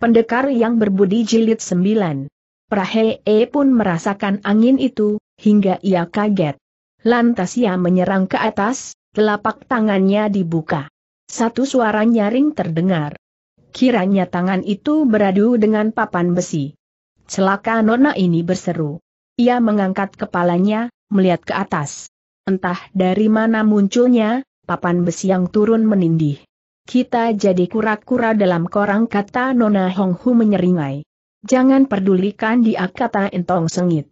Pendekar yang berbudi jilid sembilan. Prahee pun merasakan angin itu, hingga ia kaget. Lantas ia menyerang ke atas, telapak tangannya dibuka. Satu suara nyaring terdengar. Kiranya tangan itu beradu dengan papan besi. Celaka nona ini berseru. Ia mengangkat kepalanya, melihat ke atas. Entah dari mana munculnya, papan besi yang turun menindih. Kita jadi kura-kura dalam korang kata Nona Hong Hu menyeringai. Jangan pedulikan dia kata Entong sengit.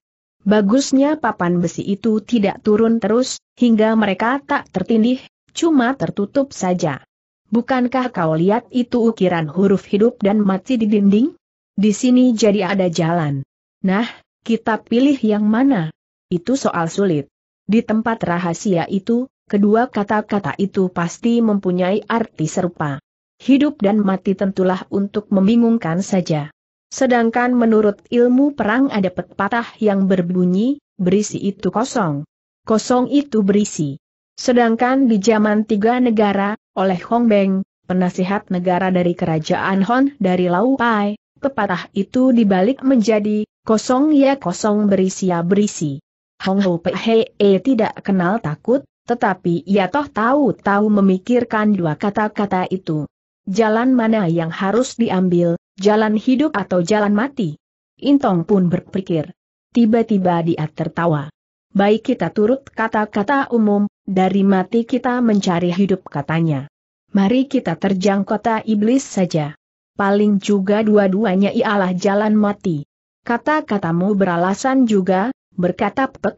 Bagusnya papan besi itu tidak turun terus, hingga mereka tak tertindih, cuma tertutup saja. Bukankah kau lihat itu ukiran huruf hidup dan mati di dinding? Di sini jadi ada jalan. Nah, kita pilih yang mana? Itu soal sulit. Di tempat rahasia itu, kedua kata-kata itu pasti mempunyai arti serupa. Hidup dan mati tentulah untuk membingungkan saja. Sedangkan menurut ilmu perang ada pepatah yang berbunyi, berisi itu kosong. Kosong itu berisi. Sedangkan di zaman tiga negara, oleh Hong Beng, penasihat negara dari kerajaan Hon dari Lau Pai, pepatah itu dibalik menjadi, kosong ya kosong berisi ya berisi. Hong Ho Pei E tidak kenal takut, tetapi ia toh tahu-tahu memikirkan dua kata-kata itu. Jalan mana yang harus diambil, jalan hidup atau jalan mati? Intong pun berpikir. Tiba-tiba dia tertawa. Baik kita turut kata-kata umum, dari mati kita mencari hidup katanya. Mari kita terjang kota iblis saja. Paling juga dua-duanya ialah jalan mati. Kata-katamu beralasan juga, berkata Pek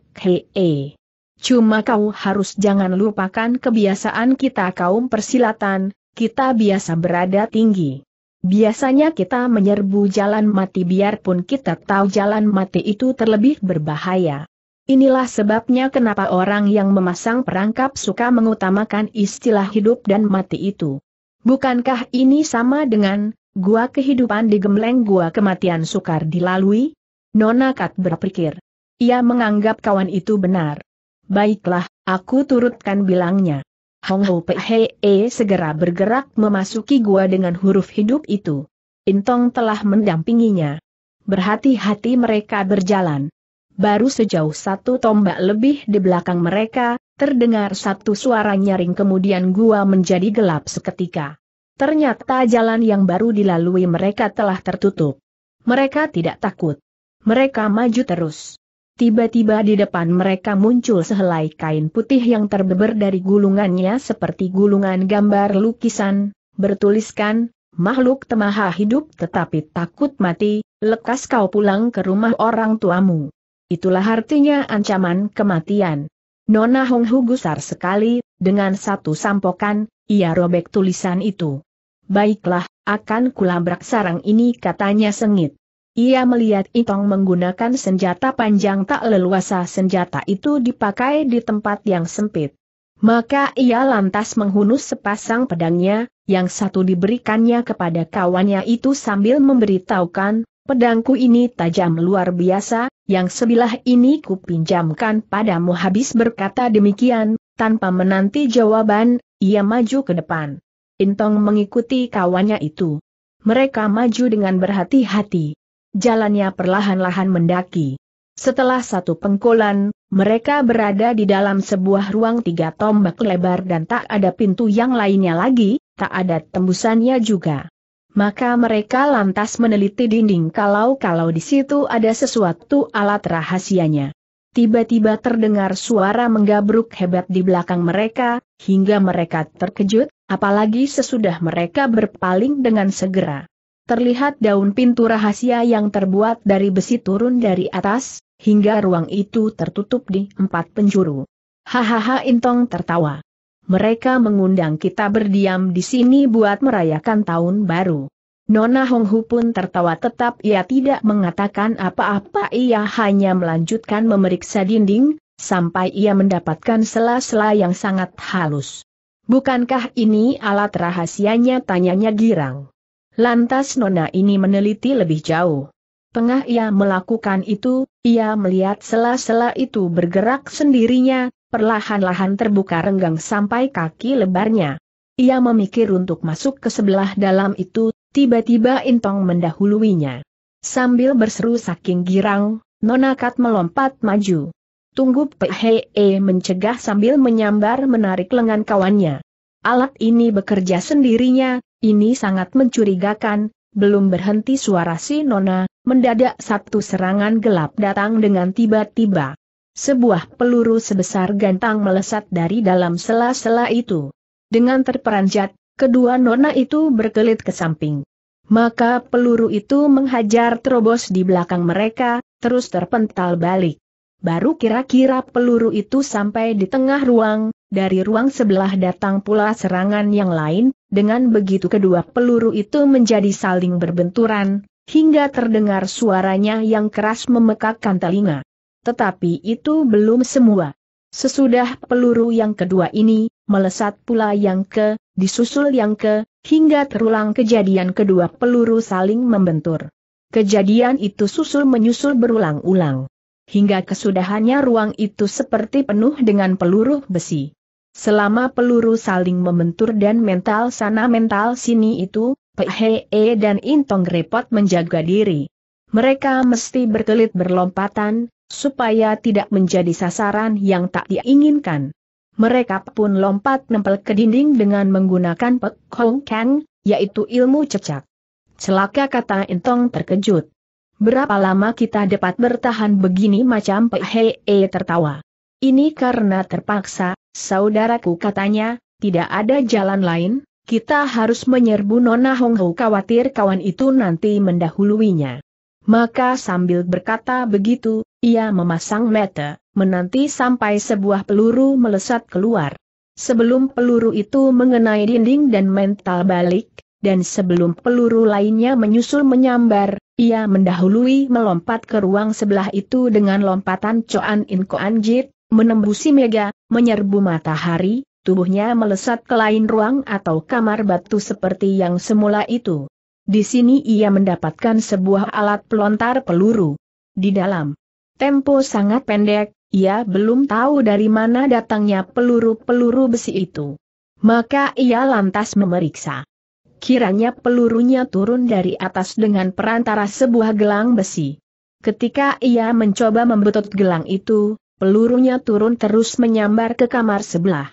Cuma kau harus jangan lupakan kebiasaan kita kaum persilatan, kita biasa berada tinggi. Biasanya kita menyerbu jalan mati biarpun kita tahu jalan mati itu terlebih berbahaya. Inilah sebabnya kenapa orang yang memasang perangkap suka mengutamakan istilah hidup dan mati itu. Bukankah ini sama dengan, gua kehidupan digembleng gua kematian sukar dilalui? Nona Kat berpikir. Ia menganggap kawan itu benar. Baiklah, aku turutkan bilangnya. Hong Ho E segera bergerak memasuki gua dengan huruf hidup itu. Intong telah mendampinginya. Berhati-hati mereka berjalan. Baru sejauh satu tombak lebih di belakang mereka, terdengar satu suara nyaring kemudian gua menjadi gelap seketika. Ternyata jalan yang baru dilalui mereka telah tertutup. Mereka tidak takut. Mereka maju terus. Tiba-tiba di depan mereka muncul sehelai kain putih yang terbeber dari gulungannya seperti gulungan gambar lukisan, bertuliskan, makhluk temaha hidup tetapi takut mati, lekas kau pulang ke rumah orang tuamu. Itulah artinya ancaman kematian. Nona Hong Hu gusar sekali, dengan satu sampokan, ia robek tulisan itu. Baiklah, akan kulabrak sarang ini katanya sengit. Ia melihat Itong menggunakan senjata panjang tak leluasa senjata itu dipakai di tempat yang sempit. Maka ia lantas menghunus sepasang pedangnya, yang satu diberikannya kepada kawannya itu sambil memberitahukan, pedangku ini tajam luar biasa, yang sebilah ini kupinjamkan padamu habis berkata demikian, tanpa menanti jawaban, ia maju ke depan. Intong mengikuti kawannya itu. Mereka maju dengan berhati-hati jalannya perlahan-lahan mendaki. Setelah satu pengkolan, mereka berada di dalam sebuah ruang tiga tombak lebar dan tak ada pintu yang lainnya lagi, tak ada tembusannya juga. Maka mereka lantas meneliti dinding kalau-kalau di situ ada sesuatu alat rahasianya. Tiba-tiba terdengar suara menggabruk hebat di belakang mereka, hingga mereka terkejut, apalagi sesudah mereka berpaling dengan segera terlihat daun pintu rahasia yang terbuat dari besi turun dari atas, hingga ruang itu tertutup di empat penjuru. Hahaha Intong tertawa. Mereka mengundang kita berdiam di sini buat merayakan tahun baru. Nona Honghu pun tertawa tetap ia tidak mengatakan apa-apa ia hanya melanjutkan memeriksa dinding, sampai ia mendapatkan sela-sela yang sangat halus. Bukankah ini alat rahasianya tanyanya girang? Lantas nona ini meneliti lebih jauh. Pengah ia melakukan itu, ia melihat sela-sela itu bergerak sendirinya, perlahan-lahan terbuka renggang sampai kaki lebarnya. Ia memikir untuk masuk ke sebelah dalam itu, tiba-tiba Intong mendahuluinya. Sambil berseru saking girang, Nona Kat melompat maju. Tunggu PHE e mencegah sambil menyambar menarik lengan kawannya. Alat ini bekerja sendirinya, ini sangat mencurigakan, belum berhenti suara si Nona, mendadak satu serangan gelap datang dengan tiba-tiba. Sebuah peluru sebesar gantang melesat dari dalam sela-sela itu. Dengan terperanjat, kedua Nona itu berkelit ke samping. Maka peluru itu menghajar terobos di belakang mereka, terus terpental balik. Baru kira-kira peluru itu sampai di tengah ruang, dari ruang sebelah datang pula serangan yang lain, dengan begitu kedua peluru itu menjadi saling berbenturan, hingga terdengar suaranya yang keras memekakkan telinga. Tetapi itu belum semua. Sesudah peluru yang kedua ini, melesat pula yang ke, disusul yang ke, hingga terulang kejadian kedua peluru saling membentur. Kejadian itu susul menyusul berulang-ulang. Hingga kesudahannya ruang itu seperti penuh dengan peluru besi. Selama peluru saling membentur dan mental sana mental sini itu, Pehe e dan Intong repot menjaga diri. Mereka mesti berkelit berlompatan, supaya tidak menjadi sasaran yang tak diinginkan. Mereka pun lompat nempel ke dinding dengan menggunakan Pek Hong Kang, yaitu ilmu cecak. Celaka kata Intong terkejut. Berapa lama kita dapat bertahan begini macam Pehe e tertawa. Ini karena terpaksa, saudaraku katanya, tidak ada jalan lain, kita harus menyerbu Nona Hong Hou khawatir kawan itu nanti mendahuluinya. Maka sambil berkata begitu, ia memasang mata, menanti sampai sebuah peluru melesat keluar. Sebelum peluru itu mengenai dinding dan mental balik, dan sebelum peluru lainnya menyusul menyambar, ia mendahului melompat ke ruang sebelah itu dengan lompatan Coan In Koan Menembusi mega, menyerbu matahari, tubuhnya melesat ke lain ruang atau kamar batu seperti yang semula itu. Di sini ia mendapatkan sebuah alat pelontar peluru. Di dalam tempo sangat pendek, ia belum tahu dari mana datangnya peluru-peluru besi itu. Maka ia lantas memeriksa. Kiranya pelurunya turun dari atas dengan perantara sebuah gelang besi. Ketika ia mencoba membetot gelang itu, pelurunya turun terus menyambar ke kamar sebelah.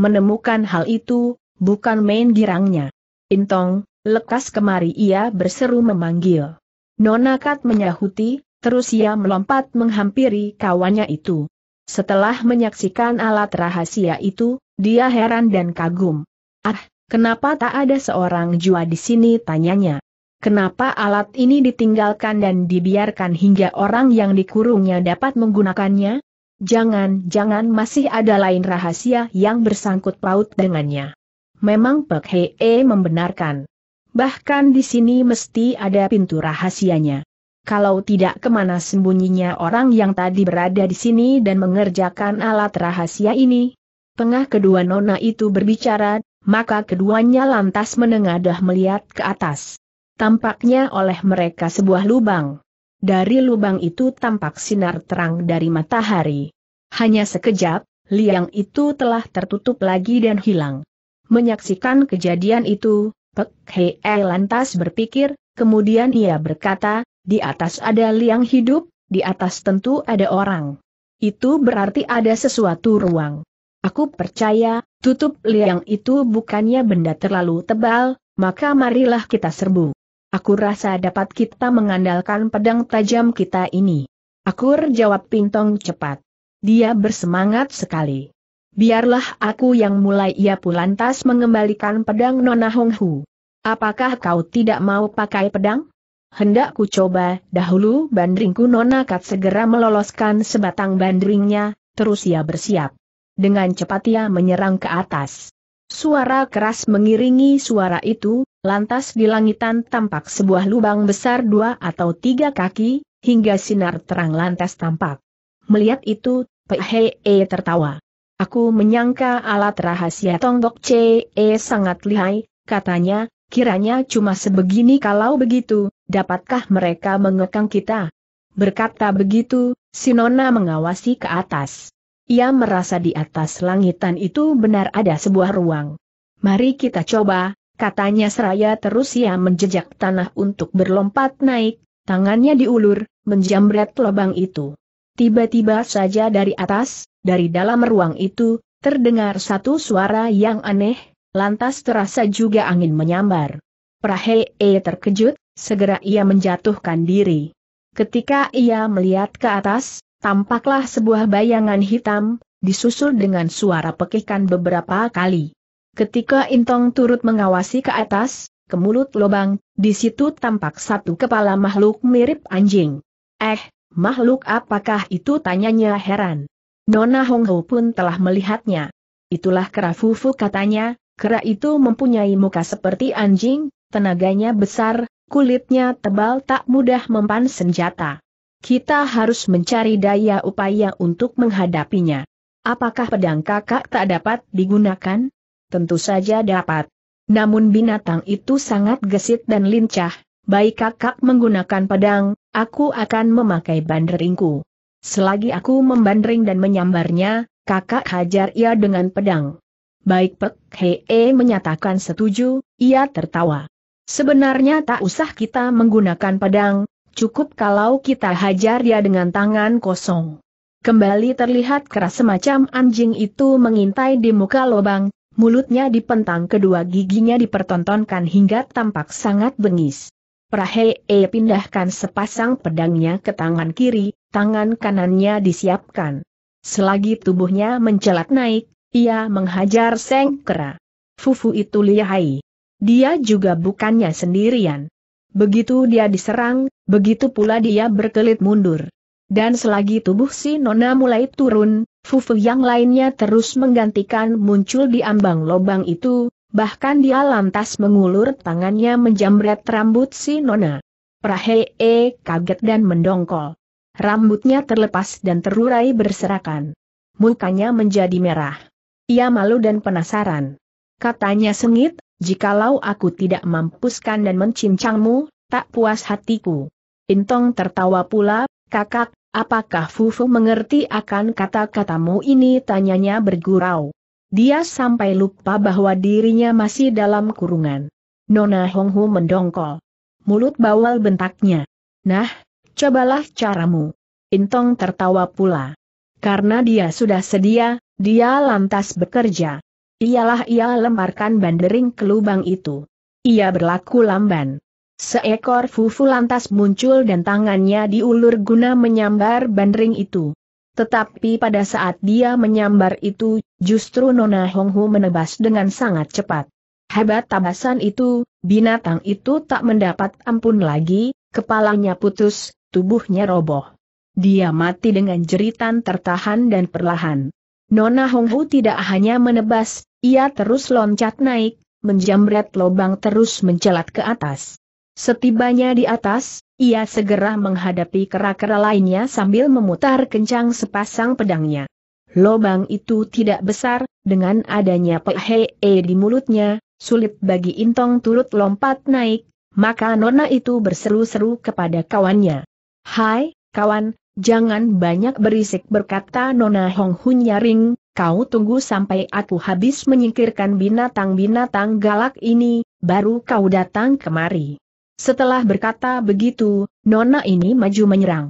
Menemukan hal itu, bukan main girangnya. Intong, lekas kemari ia berseru memanggil. Nona Kat menyahuti, terus ia melompat menghampiri kawannya itu. Setelah menyaksikan alat rahasia itu, dia heran dan kagum. Ah, kenapa tak ada seorang jua di sini tanyanya. Kenapa alat ini ditinggalkan dan dibiarkan hingga orang yang dikurungnya dapat menggunakannya? Jangan-jangan masih ada lain rahasia yang bersangkut paut dengannya. Memang Pek Hee membenarkan. Bahkan di sini mesti ada pintu rahasianya. Kalau tidak kemana sembunyinya orang yang tadi berada di sini dan mengerjakan alat rahasia ini? Tengah kedua nona itu berbicara, maka keduanya lantas menengadah melihat ke atas. Tampaknya oleh mereka sebuah lubang. Dari lubang itu tampak sinar terang dari matahari. Hanya sekejap, liang itu telah tertutup lagi dan hilang. Menyaksikan kejadian itu, Pek Hei e lantas berpikir, kemudian ia berkata, di atas ada liang hidup, di atas tentu ada orang. Itu berarti ada sesuatu ruang. Aku percaya, tutup liang itu bukannya benda terlalu tebal, maka marilah kita serbu. Aku rasa dapat kita mengandalkan pedang tajam kita ini. Akur jawab Pintong cepat. Dia bersemangat sekali. Biarlah aku yang mulai ia pun lantas mengembalikan pedang Nona Hong Hu. Apakah kau tidak mau pakai pedang? Hendak ku coba, dahulu bandringku Nona Kat segera meloloskan sebatang bandringnya, terus ia bersiap. Dengan cepat ia menyerang ke atas. Suara keras mengiringi suara itu, lantas di langitan tampak sebuah lubang besar dua atau tiga kaki, hingga sinar terang lantas tampak. Melihat itu, Pehe tertawa. Aku menyangka alat rahasia tonggok CE eh, sangat lihai, katanya, kiranya cuma sebegini kalau begitu, dapatkah mereka mengekang kita? Berkata begitu, Sinona mengawasi ke atas. Ia merasa di atas langitan itu benar ada sebuah ruang. Mari kita coba, katanya seraya terus ia menjejak tanah untuk berlompat naik, tangannya diulur, menjamret lubang itu. Tiba-tiba saja dari atas, dari dalam ruang itu, terdengar satu suara yang aneh, lantas terasa juga angin menyambar. Prahe-e terkejut, segera ia menjatuhkan diri. Ketika ia melihat ke atas, Tampaklah sebuah bayangan hitam, disusul dengan suara pekikan beberapa kali. Ketika Intong turut mengawasi ke atas, ke mulut lobang, di situ tampak satu kepala makhluk mirip anjing. Eh, makhluk apakah itu tanyanya heran. Nona Hong Hongho pun telah melihatnya. Itulah kera fufu katanya, kera itu mempunyai muka seperti anjing, tenaganya besar, kulitnya tebal tak mudah mempan senjata. Kita harus mencari daya upaya untuk menghadapinya. Apakah pedang kakak tak dapat digunakan? Tentu saja dapat. Namun binatang itu sangat gesit dan lincah, baik kakak menggunakan pedang, aku akan memakai banderingku. Selagi aku membandering dan menyambarnya, kakak hajar ia dengan pedang. Baik Pek Hee menyatakan setuju, ia tertawa. Sebenarnya tak usah kita menggunakan pedang, cukup kalau kita hajar dia dengan tangan kosong. Kembali terlihat keras semacam anjing itu mengintai di muka lubang, mulutnya dipentang kedua giginya dipertontonkan hingga tampak sangat bengis. Prahe -e pindahkan sepasang pedangnya ke tangan kiri, tangan kanannya disiapkan. Selagi tubuhnya mencelat naik, ia menghajar Seng Kera. Fufu itu lihai. Dia juga bukannya sendirian. Begitu dia diserang, begitu pula dia berkelit mundur. Dan selagi tubuh si Nona mulai turun, Fufu yang lainnya terus menggantikan muncul di ambang lobang itu, bahkan dia lantas mengulur tangannya menjamret rambut si Nona. Prahee kaget dan mendongkol. Rambutnya terlepas dan terurai berserakan. Mukanya menjadi merah. Ia malu dan penasaran. Katanya sengit, Jikalau aku tidak mampuskan dan mencincangmu, tak puas hatiku. Intong tertawa pula, kakak, apakah Fufu mengerti akan kata-katamu ini tanyanya bergurau. Dia sampai lupa bahwa dirinya masih dalam kurungan. Nona Honghu mendongkol. Mulut bawal bentaknya. Nah, cobalah caramu. Intong tertawa pula. Karena dia sudah sedia, dia lantas bekerja. Ialah ia lemparkan bandering ke lubang itu. Ia berlaku lamban. Seekor fufu lantas muncul dan tangannya diulur guna menyambar bandering itu. Tetapi pada saat dia menyambar itu, justru Nona Honghu menebas dengan sangat cepat. Hebat tabasan itu, binatang itu tak mendapat ampun lagi, kepalanya putus, tubuhnya roboh. Dia mati dengan jeritan tertahan dan perlahan. Nona Hong Hu tidak hanya menebas, ia terus loncat naik, menjamret lobang terus mencelat ke atas. Setibanya di atas, ia segera menghadapi kera-kera lainnya sambil memutar kencang sepasang pedangnya. Lobang itu tidak besar, dengan adanya pehe e di mulutnya, sulit bagi Intong turut lompat naik, maka Nona itu berseru-seru kepada kawannya. Hai, kawan, Jangan banyak berisik berkata Nona Hong Hun Yaring, kau tunggu sampai aku habis menyingkirkan binatang-binatang galak ini, baru kau datang kemari. Setelah berkata begitu, Nona ini maju menyerang.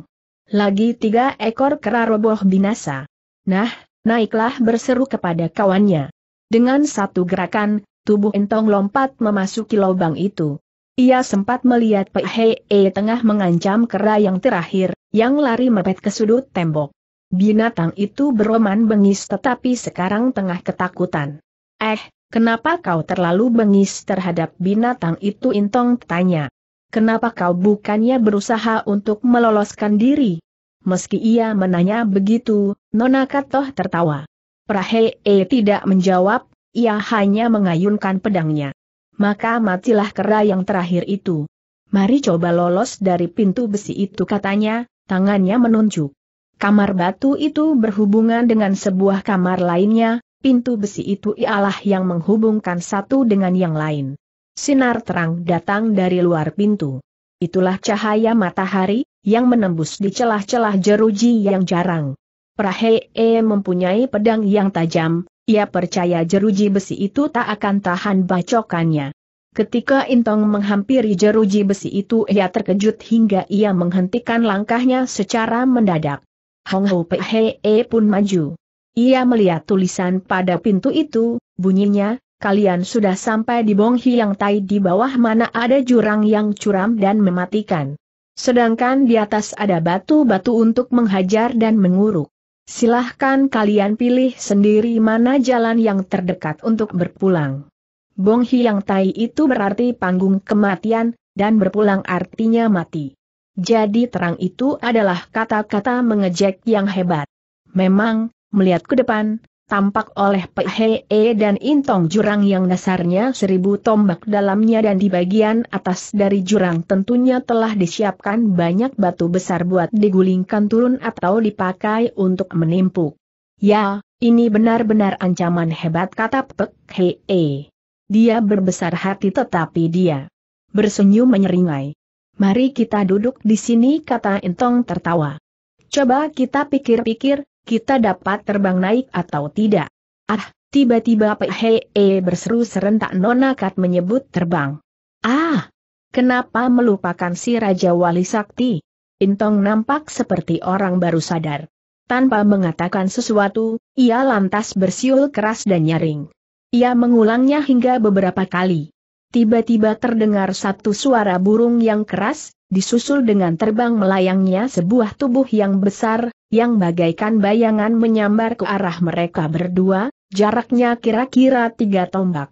Lagi tiga ekor kera roboh binasa. Nah, naiklah berseru kepada kawannya. Dengan satu gerakan, tubuh entong lompat memasuki lubang itu. Ia sempat melihat Pei Hei -e tengah mengancam kera yang terakhir, yang lari mepet ke sudut tembok. Binatang itu beroman bengis tetapi sekarang tengah ketakutan. Eh, kenapa kau terlalu bengis terhadap binatang itu Intong tanya. Kenapa kau bukannya berusaha untuk meloloskan diri? Meski ia menanya begitu, Nona Katoh tertawa. Prahee tidak menjawab, ia hanya mengayunkan pedangnya. Maka matilah kera yang terakhir itu. Mari coba lolos dari pintu besi itu katanya, tangannya menunjuk. Kamar batu itu berhubungan dengan sebuah kamar lainnya, pintu besi itu ialah yang menghubungkan satu dengan yang lain. Sinar terang datang dari luar pintu. Itulah cahaya matahari, yang menembus di celah-celah jeruji yang jarang. Prahee mempunyai pedang yang tajam, ia percaya jeruji besi itu tak akan tahan bacokannya. Ketika Intong menghampiri jeruji besi itu ia terkejut hingga ia menghentikan langkahnya secara mendadak. Hong Ho He e pun maju. Ia melihat tulisan pada pintu itu, bunyinya, kalian sudah sampai di Bong Hiang Tai di bawah mana ada jurang yang curam dan mematikan. Sedangkan di atas ada batu-batu untuk menghajar dan menguruk. Silahkan kalian pilih sendiri mana jalan yang terdekat untuk berpulang. Bong Hiang Tai itu berarti panggung kematian, dan berpulang artinya mati. Jadi terang itu adalah kata-kata mengejek yang hebat. Memang, melihat ke depan, tampak oleh Pehee dan Intong jurang yang dasarnya seribu tombak dalamnya dan di bagian atas dari jurang tentunya telah disiapkan banyak batu besar buat digulingkan turun atau dipakai untuk menimpuk. Ya, ini benar-benar ancaman hebat kata Pek Hee. Dia berbesar hati tetapi dia bersenyum menyeringai. Mari kita duduk di sini kata Entong tertawa. Coba kita pikir-pikir, kita dapat terbang naik atau tidak. Ah, tiba-tiba Pehe e berseru serentak Nona Kat menyebut terbang. Ah, kenapa melupakan si Raja Wali Sakti? Entong nampak seperti orang baru sadar. Tanpa mengatakan sesuatu, ia lantas bersiul keras dan nyaring. Ia mengulangnya hingga beberapa kali. Tiba-tiba terdengar satu suara burung yang keras, disusul dengan terbang melayangnya sebuah tubuh yang besar, yang bagaikan bayangan menyambar ke arah mereka berdua, jaraknya kira-kira tiga tombak.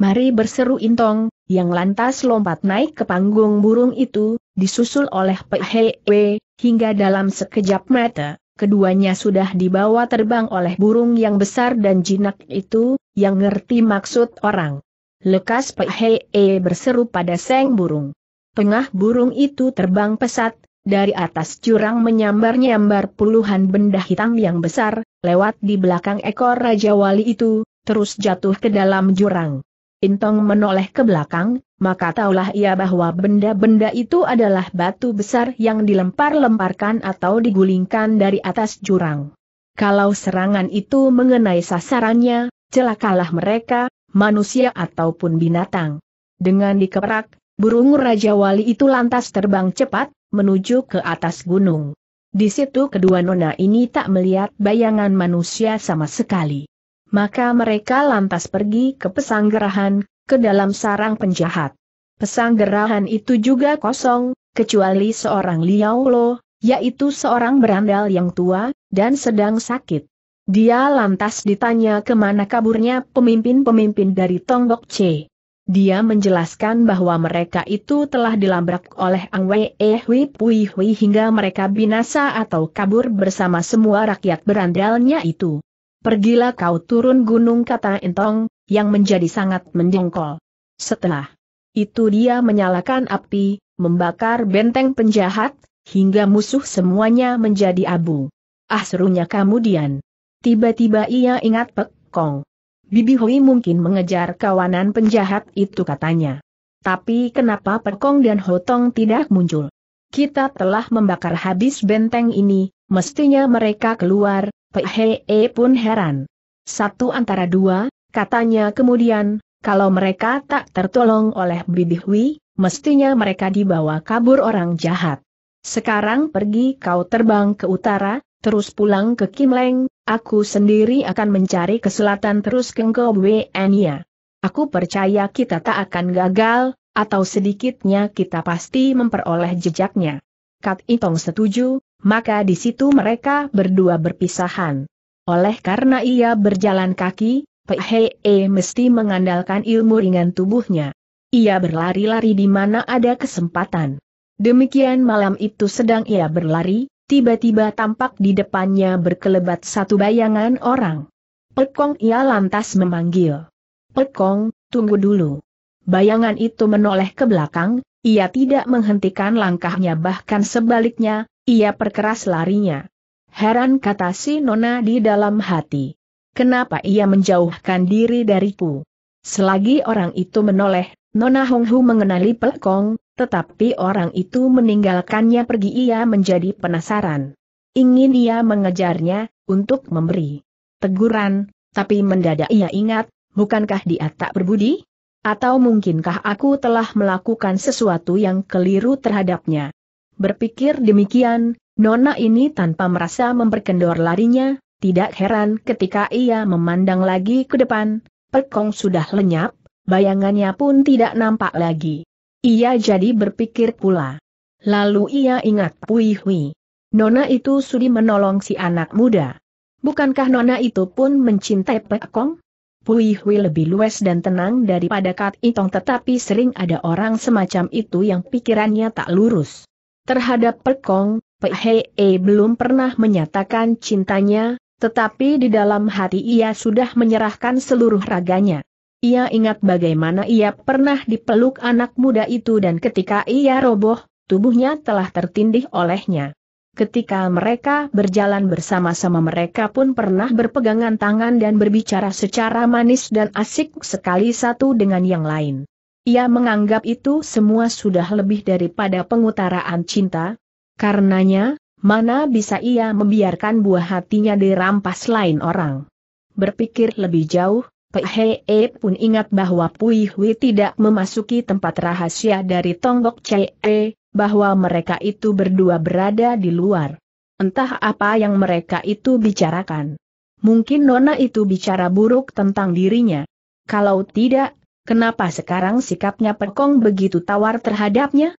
Mari berseru Intong, yang lantas lompat naik ke panggung burung itu, disusul oleh Pehe, Hei hingga dalam sekejap mata, keduanya sudah dibawa terbang oleh burung yang besar dan jinak itu, yang ngerti maksud orang. Lekas Pehee berseru pada seng burung. Tengah burung itu terbang pesat, dari atas jurang menyambar-nyambar puluhan benda hitam yang besar, lewat di belakang ekor Raja Wali itu, terus jatuh ke dalam jurang. Intong menoleh ke belakang, maka taulah ia bahwa benda-benda itu adalah batu besar yang dilempar-lemparkan atau digulingkan dari atas jurang. Kalau serangan itu mengenai sasarannya, celakalah mereka, manusia ataupun binatang. Dengan dikeperak, burung Raja Wali itu lantas terbang cepat, menuju ke atas gunung. Di situ kedua nona ini tak melihat bayangan manusia sama sekali maka mereka lantas pergi ke pesanggerahan, ke dalam sarang penjahat. Pesanggerahan itu juga kosong, kecuali seorang Liao Lo, yaitu seorang berandal yang tua, dan sedang sakit. Dia lantas ditanya kemana kaburnya pemimpin-pemimpin dari Tonggok C. Dia menjelaskan bahwa mereka itu telah dilabrak oleh Ang Wei eh Hui Pui Hui hingga mereka binasa atau kabur bersama semua rakyat berandalnya itu. Pergilah kau turun gunung kata Entong, yang menjadi sangat mendengkol. Setelah itu dia menyalakan api, membakar benteng penjahat, hingga musuh semuanya menjadi abu. Ah serunya kemudian. Tiba-tiba ia ingat Pek Kong. Bibi Hui mungkin mengejar kawanan penjahat itu katanya. Tapi kenapa Pek Kong dan Hotong tidak muncul? Kita telah membakar habis benteng ini, mestinya mereka keluar, Pehe e pun heran. Satu antara dua, katanya kemudian, kalau mereka tak tertolong oleh Bidihui, mestinya mereka dibawa kabur orang jahat. Sekarang pergi kau terbang ke utara, terus pulang ke Kimleng, aku sendiri akan mencari ke selatan terus ke Anya. Aku percaya kita tak akan gagal, atau sedikitnya kita pasti memperoleh jejaknya. Kat Itong setuju, maka di situ mereka berdua berpisahan. Oleh karena ia berjalan kaki, Pehe e mesti mengandalkan ilmu ringan tubuhnya. Ia berlari-lari di mana ada kesempatan. Demikian malam itu sedang ia berlari, tiba-tiba tampak di depannya berkelebat satu bayangan orang. Pekong ia lantas memanggil. Pekong, tunggu dulu. Bayangan itu menoleh ke belakang, ia tidak menghentikan langkahnya bahkan sebaliknya, ia perkeras larinya. Heran kata si Nona di dalam hati. Kenapa ia menjauhkan diri dariku? Selagi orang itu menoleh, Nona Honghu mengenali Pelkong, tetapi orang itu meninggalkannya pergi ia menjadi penasaran. Ingin ia mengejarnya, untuk memberi teguran, tapi mendadak ia ingat, bukankah dia tak berbudi? Atau mungkinkah aku telah melakukan sesuatu yang keliru terhadapnya? Berpikir demikian, Nona ini tanpa merasa memperkendor larinya, tidak heran ketika ia memandang lagi ke depan, Pekong sudah lenyap, bayangannya pun tidak nampak lagi. Ia jadi berpikir pula. Lalu ia ingat Pui Hui. Nona itu sudi menolong si anak muda. Bukankah Nona itu pun mencintai Pekong? Pui Hui lebih luas dan tenang daripada Kat Itong tetapi sering ada orang semacam itu yang pikirannya tak lurus. Terhadap Pekong, Pehe e belum pernah menyatakan cintanya, tetapi di dalam hati ia sudah menyerahkan seluruh raganya. Ia ingat bagaimana ia pernah dipeluk anak muda itu dan ketika ia roboh, tubuhnya telah tertindih olehnya. Ketika mereka berjalan bersama-sama mereka pun pernah berpegangan tangan dan berbicara secara manis dan asik sekali satu dengan yang lain. Ia menganggap itu semua sudah lebih daripada pengutaraan cinta. Karenanya, mana bisa ia membiarkan buah hatinya dirampas lain orang. Berpikir lebih jauh, Pehe e pun ingat bahwa Pui Hui tidak memasuki tempat rahasia dari Tonggok Chee, bahwa mereka itu berdua berada di luar. Entah apa yang mereka itu bicarakan. Mungkin Nona itu bicara buruk tentang dirinya. Kalau tidak, Kenapa sekarang sikapnya Pekong begitu tawar terhadapnya?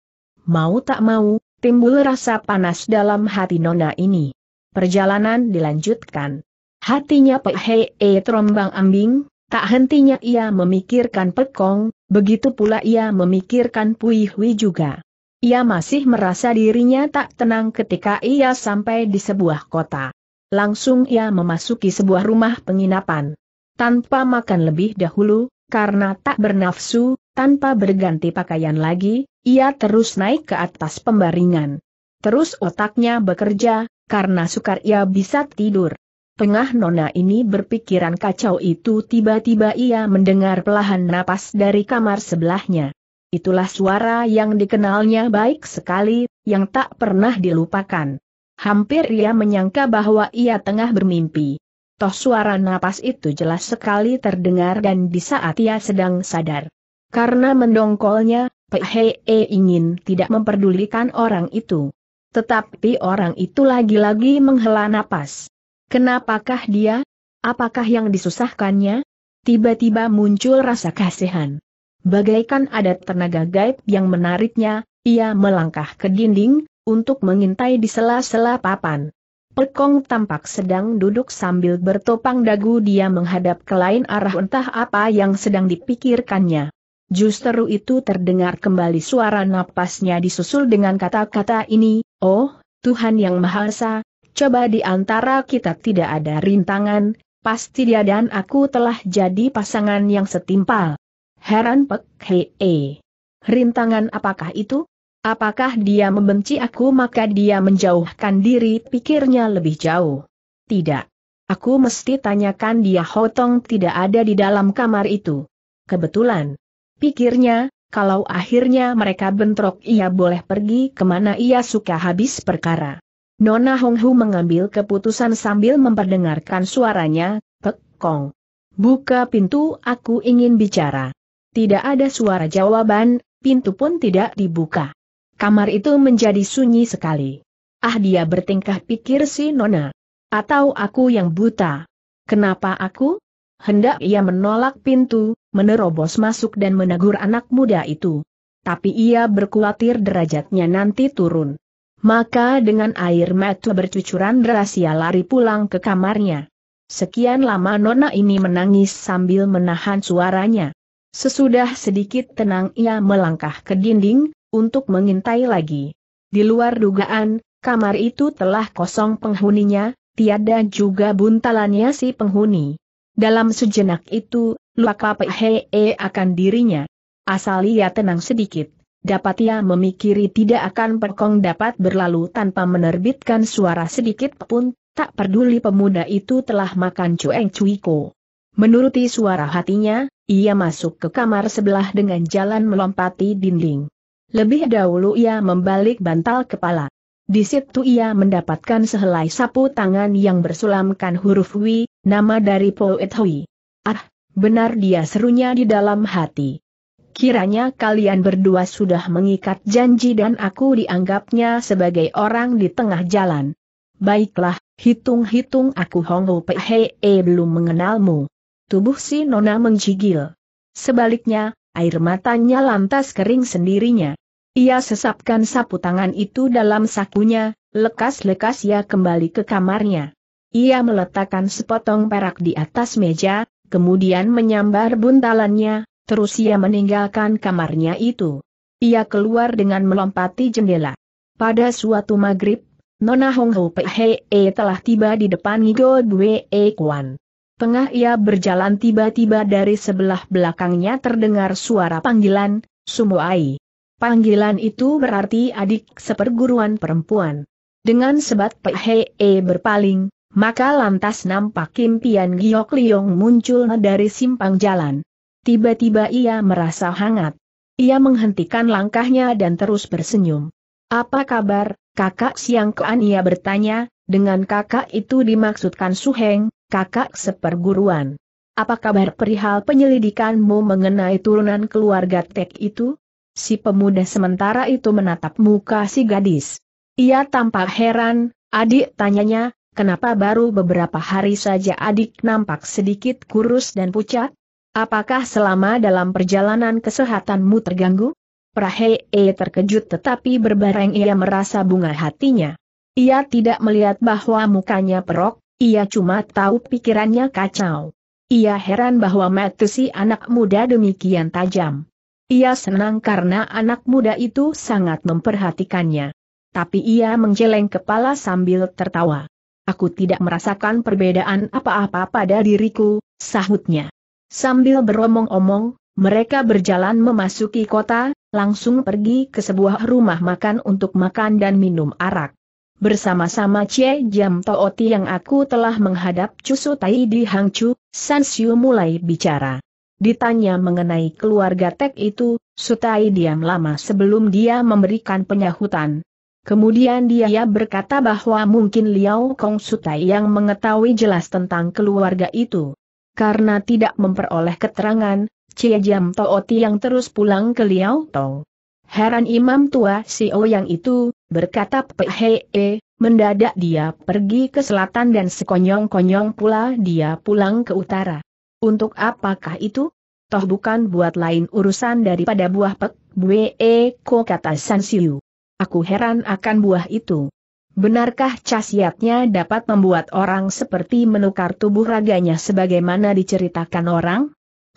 Mau tak mau, timbul rasa panas dalam hati Nona ini. Perjalanan dilanjutkan. Hatinya Pek Hei e terombang ambing, tak hentinya ia memikirkan Pekong, begitu pula ia memikirkan Pui Hui juga. Ia masih merasa dirinya tak tenang ketika ia sampai di sebuah kota. Langsung ia memasuki sebuah rumah penginapan. Tanpa makan lebih dahulu, karena tak bernafsu, tanpa berganti pakaian lagi, ia terus naik ke atas pembaringan. Terus otaknya bekerja, karena sukar ia bisa tidur. Tengah nona ini berpikiran kacau itu tiba-tiba ia mendengar pelahan napas dari kamar sebelahnya. Itulah suara yang dikenalnya baik sekali, yang tak pernah dilupakan. Hampir ia menyangka bahwa ia tengah bermimpi. Toh suara napas itu jelas sekali terdengar dan di saat ia sedang sadar. Karena mendongkolnya, Pehe e ingin tidak memperdulikan orang itu. Tetapi orang itu lagi-lagi menghela napas. Kenapakah dia? Apakah yang disusahkannya? Tiba-tiba muncul rasa kasihan. Bagaikan ada tenaga gaib yang menariknya, ia melangkah ke dinding, untuk mengintai di sela-sela papan. Pekong tampak sedang duduk sambil bertopang dagu dia menghadap ke lain arah entah apa yang sedang dipikirkannya. Justru itu terdengar kembali suara napasnya disusul dengan kata-kata ini, Oh, Tuhan Yang Maha Esa, coba di antara kita tidak ada rintangan, pasti dia dan aku telah jadi pasangan yang setimpal. Heran Pek Hee. Rintangan apakah itu? Apakah dia membenci aku maka dia menjauhkan diri pikirnya lebih jauh? Tidak. Aku mesti tanyakan dia Hotong tidak ada di dalam kamar itu. Kebetulan. Pikirnya, kalau akhirnya mereka bentrok ia boleh pergi kemana ia suka habis perkara. Nona Hong Hu mengambil keputusan sambil memperdengarkan suaranya, Pek Kong. Buka pintu aku ingin bicara. Tidak ada suara jawaban, pintu pun tidak dibuka. Kamar itu menjadi sunyi sekali. Ah dia bertingkah pikir si Nona. Atau aku yang buta. Kenapa aku? Hendak ia menolak pintu, menerobos masuk dan menegur anak muda itu. Tapi ia berkuatir derajatnya nanti turun. Maka dengan air mata bercucuran deras ia lari pulang ke kamarnya. Sekian lama Nona ini menangis sambil menahan suaranya. Sesudah sedikit tenang ia melangkah ke dinding, untuk mengintai lagi. Di luar dugaan, kamar itu telah kosong penghuninya, tiada juga buntalannya si penghuni. Dalam sejenak itu, luka pehe e akan dirinya. Asal ia tenang sedikit, dapat ia memikiri tidak akan perkong dapat berlalu tanpa menerbitkan suara sedikit pun, tak peduli pemuda itu telah makan cueng cuiko. Menuruti suara hatinya, ia masuk ke kamar sebelah dengan jalan melompati dinding. Lebih dahulu ia membalik bantal kepala. Di situ ia mendapatkan sehelai sapu tangan yang bersulamkan huruf Wi, nama dari poet Hui. Ah, benar dia serunya di dalam hati. Kiranya kalian berdua sudah mengikat janji dan aku dianggapnya sebagai orang di tengah jalan. Baiklah, hitung-hitung aku Hong Hongo Pehe eh, belum mengenalmu. Tubuh si Nona menjigil. Sebaliknya, air matanya lantas kering sendirinya. Ia sesapkan sapu tangan itu dalam sakunya, lekas-lekas ia kembali ke kamarnya. Ia meletakkan sepotong perak di atas meja, kemudian menyambar buntalannya, terus ia meninggalkan kamarnya itu. Ia keluar dengan melompati jendela. Pada suatu maghrib, Nona Hong Ho Phe telah tiba di depan Ngo Bwe E Kwan. Tengah ia berjalan tiba-tiba dari sebelah belakangnya terdengar suara panggilan, Sumuai. Panggilan itu berarti adik seperguruan perempuan. Dengan sebat pehe e berpaling, maka lantas nampak Kim Pian Giok Liong muncul dari simpang jalan. Tiba-tiba ia merasa hangat. Ia menghentikan langkahnya dan terus bersenyum. Apa kabar, kakak siang kean ia bertanya, dengan kakak itu dimaksudkan Suheng, kakak seperguruan. Apa kabar perihal penyelidikanmu mengenai turunan keluarga Tek itu? Si pemuda sementara itu menatap muka si gadis. Ia tampak heran, adik tanyanya, kenapa baru beberapa hari saja adik nampak sedikit kurus dan pucat? Apakah selama dalam perjalanan kesehatanmu terganggu? Prahee eh, terkejut tetapi berbareng ia merasa bunga hatinya. Ia tidak melihat bahwa mukanya perok, ia cuma tahu pikirannya kacau. Ia heran bahwa mata si anak muda demikian tajam. Ia senang karena anak muda itu sangat memperhatikannya. Tapi ia menggeleng kepala sambil tertawa. Aku tidak merasakan perbedaan apa-apa pada diriku, sahutnya. Sambil beromong-omong, mereka berjalan memasuki kota, langsung pergi ke sebuah rumah makan untuk makan dan minum arak. Bersama-sama Cie Jam Tooti yang aku telah menghadap Cusu Tai di Hangchu, Sansiu mulai bicara. Ditanya mengenai keluarga Tek itu, Sutai diam lama sebelum dia memberikan penyahutan. Kemudian dia berkata bahwa mungkin Liao Kong Sutai yang mengetahui jelas tentang keluarga itu. Karena tidak memperoleh keterangan, Cie Jam Tooti yang terus pulang ke Liao Tong. Heran imam tua Sio yang itu, berkata Phee, mendadak dia pergi ke selatan dan sekonyong-konyong pula dia pulang ke utara. Untuk apakah itu? Toh bukan buat lain urusan daripada buah pek, bue e, ko kata San Siu. Aku heran akan buah itu. Benarkah casyatnya dapat membuat orang seperti menukar tubuh raganya sebagaimana diceritakan orang?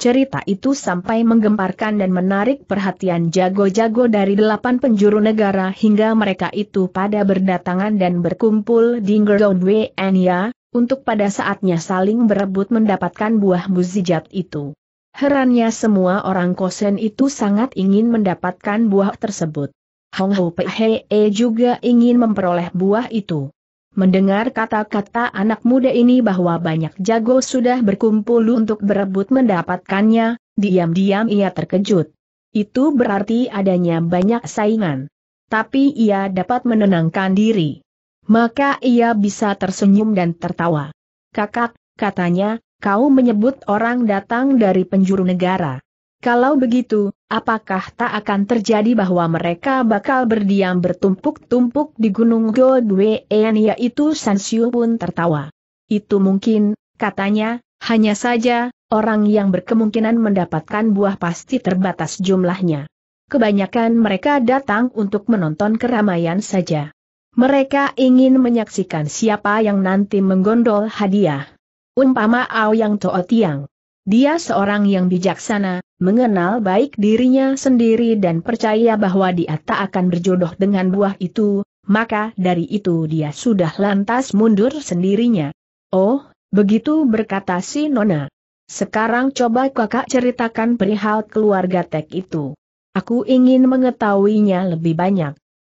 Cerita itu sampai menggemparkan dan menarik perhatian jago-jago dari delapan penjuru negara hingga mereka itu pada berdatangan dan berkumpul di Ngerdown Anya untuk pada saatnya saling berebut mendapatkan buah muzijat itu. Herannya semua orang kosen itu sangat ingin mendapatkan buah tersebut. Hong Ho e juga ingin memperoleh buah itu. Mendengar kata-kata anak muda ini bahwa banyak jago sudah berkumpul untuk berebut mendapatkannya, diam-diam ia terkejut. Itu berarti adanya banyak saingan. Tapi ia dapat menenangkan diri. Maka ia bisa tersenyum dan tertawa. Kakak, katanya, kau menyebut orang datang dari penjuru negara. Kalau begitu, apakah tak akan terjadi bahwa mereka bakal berdiam bertumpuk-tumpuk di Gunung Godwean? yaitu Sansiu pun tertawa. Itu mungkin, katanya, hanya saja, orang yang berkemungkinan mendapatkan buah pasti terbatas jumlahnya. Kebanyakan mereka datang untuk menonton keramaian saja. Mereka ingin menyaksikan siapa yang nanti menggondol hadiah. Umpama Ao Yang To'o Tiang. Dia seorang yang bijaksana, mengenal baik dirinya sendiri dan percaya bahwa dia tak akan berjodoh dengan buah itu, maka dari itu dia sudah lantas mundur sendirinya. Oh, begitu berkata si Nona. Sekarang coba kakak ceritakan perihal keluarga Tek itu. Aku ingin mengetahuinya lebih banyak.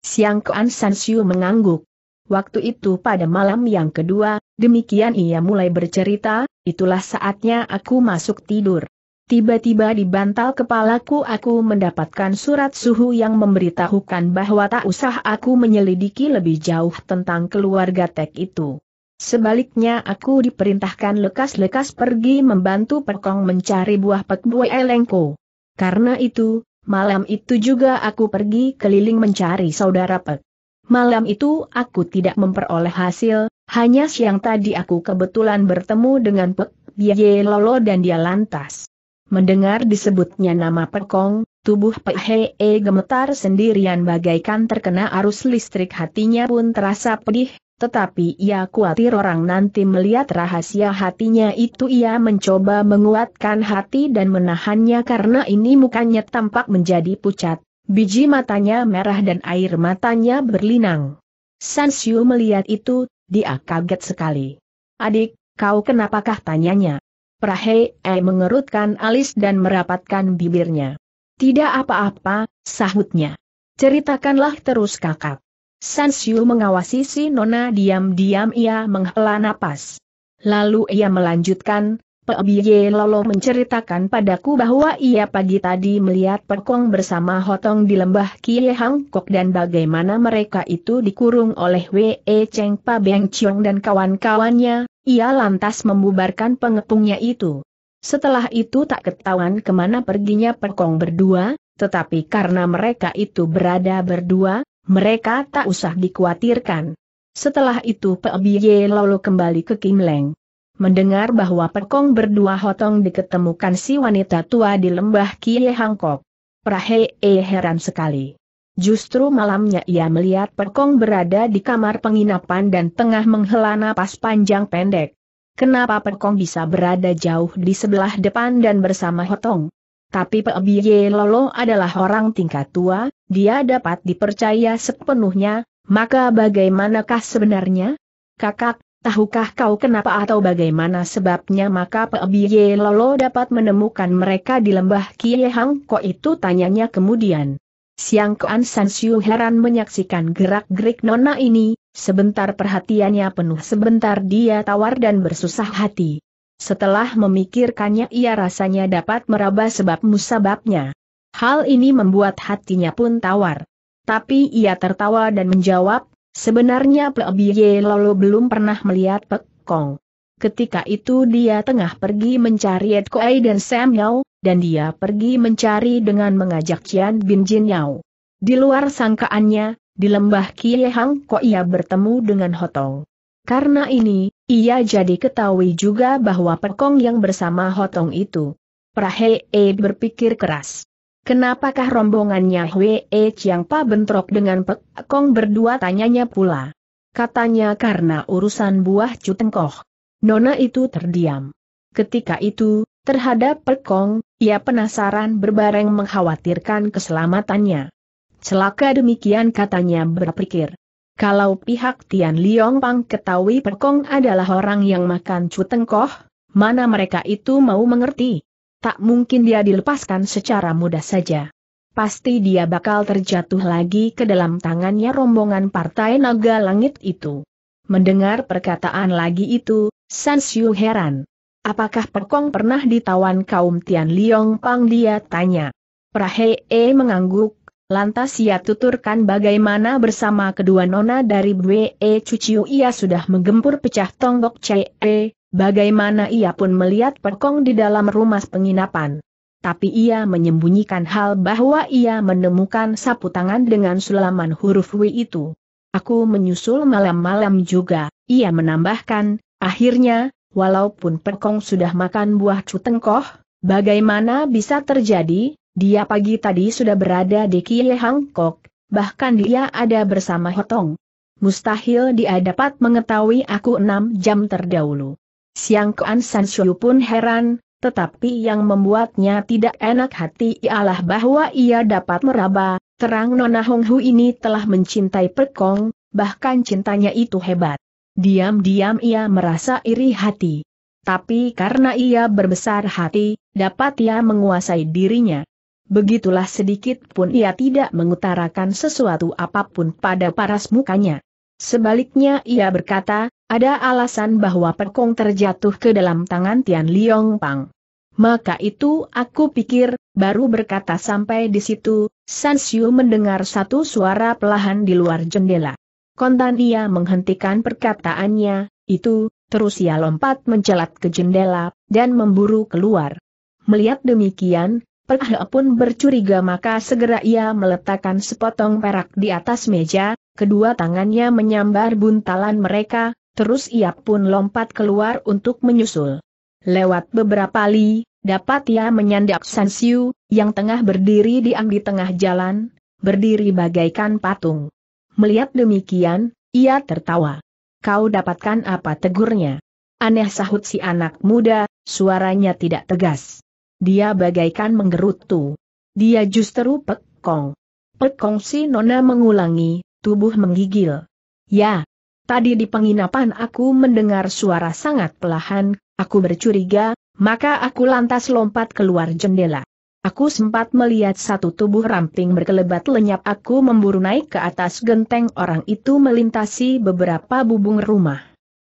Siang Kuan San Siu mengangguk. Waktu itu pada malam yang kedua, demikian ia mulai bercerita, itulah saatnya aku masuk tidur. Tiba-tiba di bantal kepalaku aku mendapatkan surat suhu yang memberitahukan bahwa tak usah aku menyelidiki lebih jauh tentang keluarga Tek itu. Sebaliknya aku diperintahkan lekas-lekas pergi membantu Pekong mencari buah Pek Elengko. Karena itu, Malam itu juga aku pergi keliling mencari saudara Pek. Malam itu aku tidak memperoleh hasil, hanya siang tadi aku kebetulan bertemu dengan Pek, Biaye Lolo dan dia lantas. Mendengar disebutnya nama Pekong, tubuh Pek Hee gemetar sendirian bagaikan terkena arus listrik hatinya pun terasa pedih, tetapi ia khawatir orang nanti melihat rahasia hatinya itu ia mencoba menguatkan hati dan menahannya karena ini mukanya tampak menjadi pucat, biji matanya merah dan air matanya berlinang. Sansiu melihat itu, dia kaget sekali. Adik, kau kenapakah tanyanya? Prahe E mengerutkan alis dan merapatkan bibirnya. Tidak apa-apa, sahutnya. Ceritakanlah terus kakak. Sansiu mengawasi si Nona diam-diam ia menghela napas. Lalu ia melanjutkan, Pebiye Lolo menceritakan padaku bahwa ia pagi tadi melihat Pekong bersama Hotong di lembah Kie Kok dan bagaimana mereka itu dikurung oleh Wee Cheng Pa Beng Chiong dan kawan-kawannya, ia lantas membubarkan pengepungnya itu. Setelah itu tak ketahuan kemana perginya Pekong berdua, tetapi karena mereka itu berada berdua, mereka tak usah dikhawatirkan. Setelah itu Ye lalu kembali ke Leng. Mendengar bahwa Pekong berdua hotong diketemukan si wanita tua di lembah Kie Hangkok. Prahe e heran sekali. Justru malamnya ia melihat Pekong berada di kamar penginapan dan tengah menghela napas panjang pendek. Kenapa Pekong bisa berada jauh di sebelah depan dan bersama Hotong? Tapi Biye Lolo adalah orang tingkat tua, dia dapat dipercaya sepenuhnya, maka bagaimanakah sebenarnya? Kakak, tahukah kau kenapa atau bagaimana sebabnya maka Biye Lolo dapat menemukan mereka di lembah Kie Hang Kok itu tanyanya kemudian. Siang Koan San Siu heran menyaksikan gerak-gerik nona ini, sebentar perhatiannya penuh sebentar dia tawar dan bersusah hati. Setelah memikirkannya ia rasanya dapat meraba sebab musababnya. Hal ini membuat hatinya pun tawar. Tapi ia tertawa dan menjawab, sebenarnya Pebie Lolo belum pernah melihat Pek Kong. Ketika itu dia tengah pergi mencari Ed Koei dan Sam Yao, dan dia pergi mencari dengan mengajak Cian Bin Jin Yao. Di luar sangkaannya, di lembah Kie Hang ia bertemu dengan Hotong. Karena ini, ia jadi ketahui juga bahwa Pekong yang bersama Hotong itu. Prahe e, berpikir keras. Kenapakah rombongannya Hwe E Chiang Pa bentrok dengan Pekong berdua tanyanya pula. Katanya karena urusan buah cutengkoh. Nona itu terdiam. Ketika itu, terhadap Pekong, ia penasaran berbareng mengkhawatirkan keselamatannya. Celaka demikian katanya berpikir. Kalau pihak Tian Liong Pang ketahui Perkong adalah orang yang makan cutengkoh, mana mereka itu mau mengerti? Tak mungkin dia dilepaskan secara mudah saja. Pasti dia bakal terjatuh lagi ke dalam tangannya rombongan partai naga langit itu. Mendengar perkataan lagi itu, San Xiu heran. Apakah Perkong pernah ditawan kaum Tian Liong Pang dia tanya. E mengangguk, Lantas ia tuturkan bagaimana bersama kedua nona dari Bwe e Cuciu ia sudah menggempur pecah tonggok CE, bagaimana ia pun melihat perkong di dalam rumah penginapan. Tapi ia menyembunyikan hal bahwa ia menemukan sapu tangan dengan sulaman huruf W itu. Aku menyusul malam-malam juga, ia menambahkan, akhirnya, walaupun perkong sudah makan buah cutengkoh, bagaimana bisa terjadi, dia pagi tadi sudah berada di Kie Hangkok, bahkan dia ada bersama Hotong. Mustahil dia dapat mengetahui aku enam jam terdahulu. Siang Kuan San Shui pun heran, tetapi yang membuatnya tidak enak hati ialah bahwa ia dapat meraba, terang Nona Hong Hu ini telah mencintai Perkong, bahkan cintanya itu hebat. Diam-diam ia merasa iri hati. Tapi karena ia berbesar hati, dapat ia menguasai dirinya. Begitulah sedikit pun ia tidak mengutarakan sesuatu apapun pada paras mukanya. Sebaliknya ia berkata, ada alasan bahwa Pekong terjatuh ke dalam tangan Tian Liong Pang. Maka itu aku pikir, baru berkata sampai di situ, San Xiu mendengar satu suara pelahan di luar jendela. Kontan ia menghentikan perkataannya, itu, terus ia lompat mencelat ke jendela, dan memburu keluar. Melihat demikian, Pekah pun bercuriga maka segera ia meletakkan sepotong perak di atas meja, kedua tangannya menyambar buntalan mereka, terus ia pun lompat keluar untuk menyusul. Lewat beberapa li, dapat ia menyandak Sansiu, yang tengah berdiri diam di tengah jalan, berdiri bagaikan patung. Melihat demikian, ia tertawa. Kau dapatkan apa tegurnya? Aneh sahut si anak muda, suaranya tidak tegas. Dia bagaikan menggerutu. Dia justru pekong. Pekong si Nona mengulangi, tubuh menggigil. Ya, tadi di penginapan aku mendengar suara sangat pelahan, aku bercuriga, maka aku lantas lompat keluar jendela. Aku sempat melihat satu tubuh ramping berkelebat lenyap aku memburu naik ke atas genteng orang itu melintasi beberapa bubung rumah.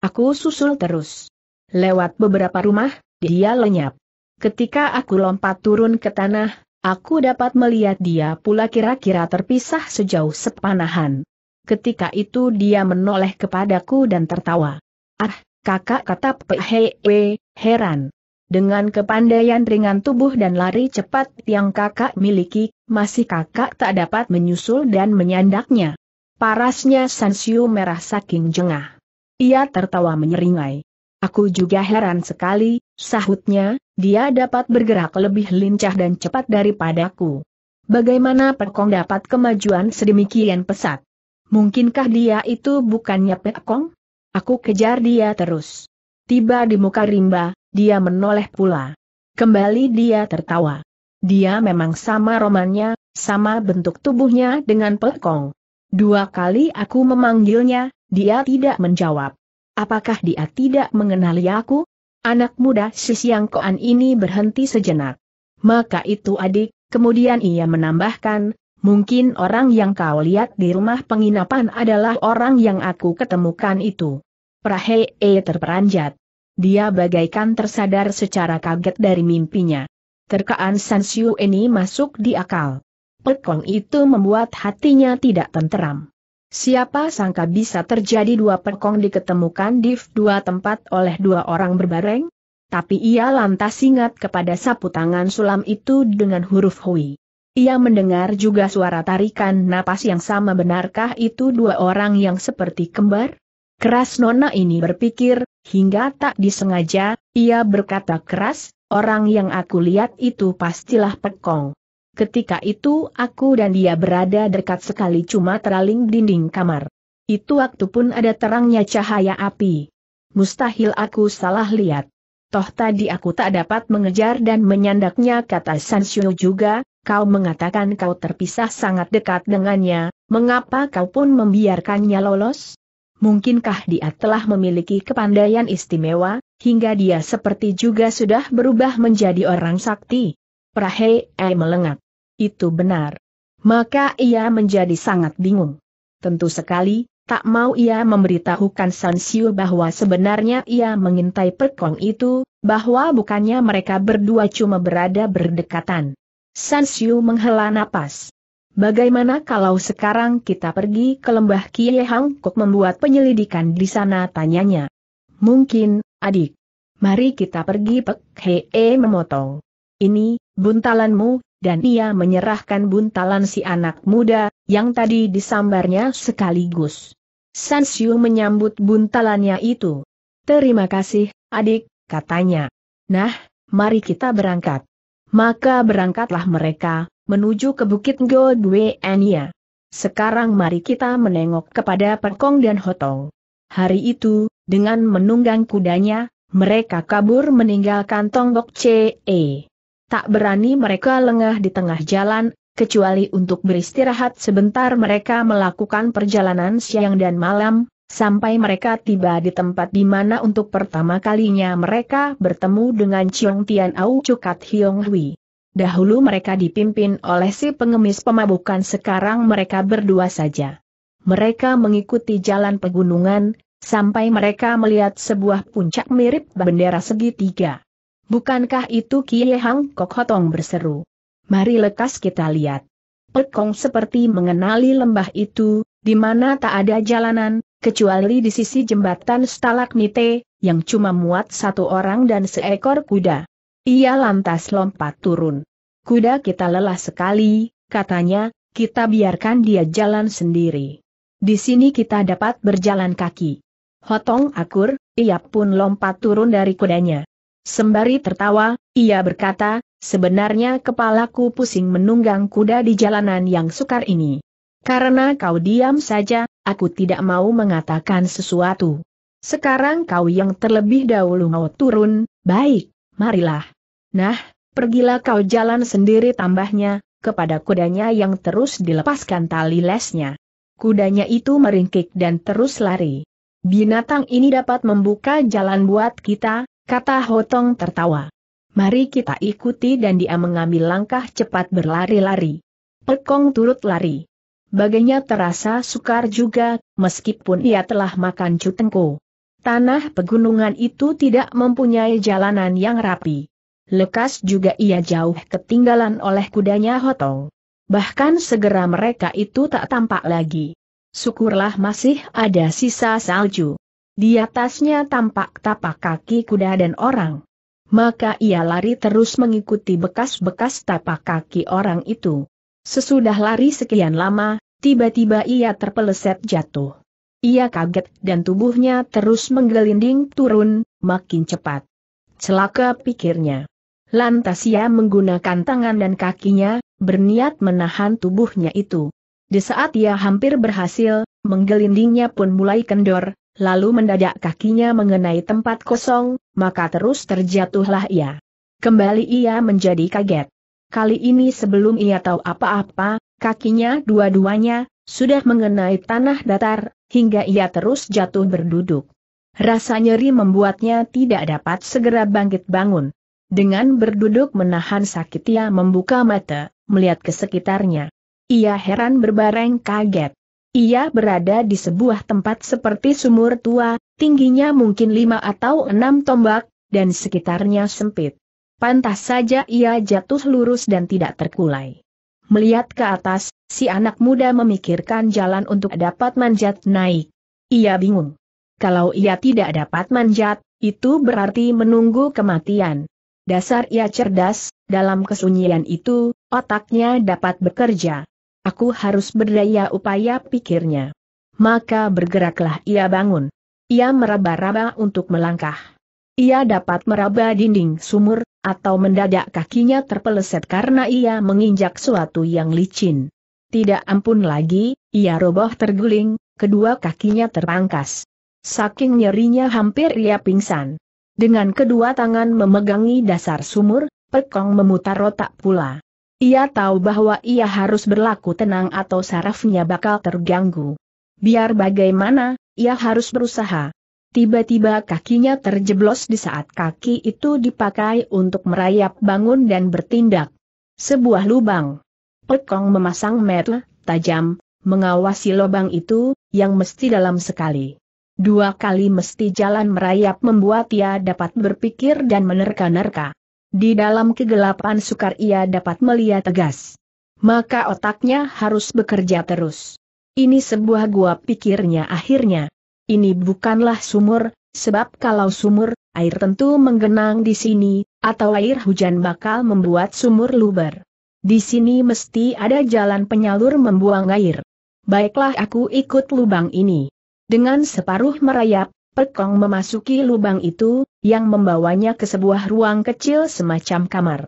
Aku susul terus. Lewat beberapa rumah, dia lenyap. Ketika aku lompat turun ke tanah, aku dapat melihat dia pula kira-kira terpisah sejauh sepanahan. Ketika itu dia menoleh kepadaku dan tertawa. Ah, kakak kata pehewe, heran. Dengan kepandaian ringan tubuh dan lari cepat yang kakak miliki, masih kakak tak dapat menyusul dan menyandaknya. Parasnya Sansiu merah saking jengah. Ia tertawa menyeringai. Aku juga heran sekali, sahutnya, dia dapat bergerak lebih lincah dan cepat daripadaku. Bagaimana Pekong dapat kemajuan sedemikian pesat? Mungkinkah dia itu bukannya Pekong? Aku kejar dia terus. Tiba di muka rimba, dia menoleh pula. Kembali dia tertawa. Dia memang sama romannya, sama bentuk tubuhnya dengan Pekong. Dua kali aku memanggilnya, dia tidak menjawab. Apakah dia tidak mengenali aku? Anak muda si Siang Koan ini berhenti sejenak. Maka itu adik, kemudian ia menambahkan, mungkin orang yang kau lihat di rumah penginapan adalah orang yang aku ketemukan itu. E terperanjat. Dia bagaikan tersadar secara kaget dari mimpinya. Terkaan Sansiu ini masuk di akal. Pekong itu membuat hatinya tidak tenteram. Siapa sangka bisa terjadi dua perkong diketemukan di dua tempat oleh dua orang berbareng? Tapi ia lantas ingat kepada sapu tangan sulam itu dengan huruf hui. Ia mendengar juga suara tarikan napas yang sama benarkah itu dua orang yang seperti kembar? Keras nona ini berpikir, hingga tak disengaja, ia berkata keras, orang yang aku lihat itu pastilah pekong. Ketika itu aku dan dia berada dekat sekali cuma teraling dinding kamar. Itu waktu pun ada terangnya cahaya api. Mustahil aku salah lihat. Toh tadi aku tak dapat mengejar dan menyandaknya kata Sansyo juga, kau mengatakan kau terpisah sangat dekat dengannya, mengapa kau pun membiarkannya lolos? Mungkinkah dia telah memiliki kepandaian istimewa, hingga dia seperti juga sudah berubah menjadi orang sakti? Prahe eh melengak. Itu benar. Maka ia menjadi sangat bingung. Tentu sekali, tak mau ia memberitahukan Sansiu bahwa sebenarnya ia mengintai perkong itu, bahwa bukannya mereka berdua cuma berada berdekatan. Sansiu menghela napas. Bagaimana kalau sekarang kita pergi ke lembah Kie Kok membuat penyelidikan di sana tanyanya. Mungkin, adik. Mari kita pergi Pek Hee memotong. Ini, buntalanmu, dan ia menyerahkan buntalan si anak muda, yang tadi disambarnya sekaligus. Sansiu menyambut buntalannya itu. Terima kasih, adik, katanya. Nah, mari kita berangkat. Maka berangkatlah mereka, menuju ke Bukit Godwenia. Sekarang mari kita menengok kepada Perkong dan Hotong. Hari itu, dengan menunggang kudanya, mereka kabur meninggalkan tonggok CE tak berani mereka lengah di tengah jalan, kecuali untuk beristirahat sebentar mereka melakukan perjalanan siang dan malam, sampai mereka tiba di tempat di mana untuk pertama kalinya mereka bertemu dengan Chiong Tian Au Cukat Hiong Hui. Dahulu mereka dipimpin oleh si pengemis pemabukan sekarang mereka berdua saja. Mereka mengikuti jalan pegunungan, sampai mereka melihat sebuah puncak mirip bendera segitiga. Bukankah itu Kie Hang Kok Hotong berseru? Mari lekas kita lihat. Pekong seperti mengenali lembah itu, di mana tak ada jalanan, kecuali di sisi jembatan stalagmite, yang cuma muat satu orang dan seekor kuda. Ia lantas lompat turun. Kuda kita lelah sekali, katanya, kita biarkan dia jalan sendiri. Di sini kita dapat berjalan kaki. Hotong akur, ia pun lompat turun dari kudanya. Sembari tertawa, ia berkata, sebenarnya kepalaku pusing menunggang kuda di jalanan yang sukar ini. Karena kau diam saja, aku tidak mau mengatakan sesuatu. Sekarang kau yang terlebih dahulu mau turun, baik, marilah. Nah, pergilah kau jalan sendiri tambahnya, kepada kudanya yang terus dilepaskan tali lesnya. Kudanya itu meringkik dan terus lari. Binatang ini dapat membuka jalan buat kita, Kata Hotong tertawa. Mari kita ikuti dan dia mengambil langkah cepat berlari-lari. Pekong turut lari. Baginya terasa sukar juga, meskipun ia telah makan cutengko. Tanah pegunungan itu tidak mempunyai jalanan yang rapi. Lekas juga ia jauh ketinggalan oleh kudanya Hotong. Bahkan segera mereka itu tak tampak lagi. Syukurlah masih ada sisa salju. Di atasnya tampak tapak kaki kuda dan orang. Maka ia lari terus mengikuti bekas-bekas tapak kaki orang itu. Sesudah lari sekian lama, tiba-tiba ia terpeleset jatuh. Ia kaget dan tubuhnya terus menggelinding turun, makin cepat. Celaka pikirnya. Lantas ia menggunakan tangan dan kakinya, berniat menahan tubuhnya itu. Di saat ia hampir berhasil, menggelindingnya pun mulai kendor, lalu mendadak kakinya mengenai tempat kosong, maka terus terjatuhlah ia. Kembali ia menjadi kaget. Kali ini sebelum ia tahu apa-apa, kakinya dua-duanya, sudah mengenai tanah datar, hingga ia terus jatuh berduduk. Rasa nyeri membuatnya tidak dapat segera bangkit bangun. Dengan berduduk menahan sakit ia membuka mata, melihat ke sekitarnya. Ia heran berbareng kaget. Ia berada di sebuah tempat seperti sumur tua, tingginya mungkin lima atau enam tombak, dan sekitarnya sempit. Pantas saja ia jatuh lurus dan tidak terkulai. Melihat ke atas, si anak muda memikirkan jalan untuk dapat manjat naik. Ia bingung. Kalau ia tidak dapat manjat, itu berarti menunggu kematian. Dasar ia cerdas, dalam kesunyian itu, otaknya dapat bekerja. Aku harus berdaya upaya pikirnya. Maka bergeraklah ia bangun. Ia meraba-raba untuk melangkah. Ia dapat meraba dinding sumur, atau mendadak kakinya terpeleset karena ia menginjak suatu yang licin. Tidak ampun lagi, ia roboh terguling, kedua kakinya terpangkas. Saking nyerinya hampir ia pingsan. Dengan kedua tangan memegangi dasar sumur, Pekong memutar otak pula. Ia tahu bahwa ia harus berlaku tenang atau sarafnya bakal terganggu. Biar bagaimana, ia harus berusaha. Tiba-tiba kakinya terjeblos di saat kaki itu dipakai untuk merayap bangun dan bertindak. Sebuah lubang. Pekong memasang metel, tajam, mengawasi lubang itu, yang mesti dalam sekali. Dua kali mesti jalan merayap membuat ia dapat berpikir dan menerka-nerka. Di dalam kegelapan sukar ia dapat melihat tegas. Maka otaknya harus bekerja terus. Ini sebuah gua pikirnya akhirnya. Ini bukanlah sumur, sebab kalau sumur, air tentu menggenang di sini, atau air hujan bakal membuat sumur luber. Di sini mesti ada jalan penyalur membuang air. Baiklah aku ikut lubang ini. Dengan separuh merayap, Pekong memasuki lubang itu, yang membawanya ke sebuah ruang kecil semacam kamar.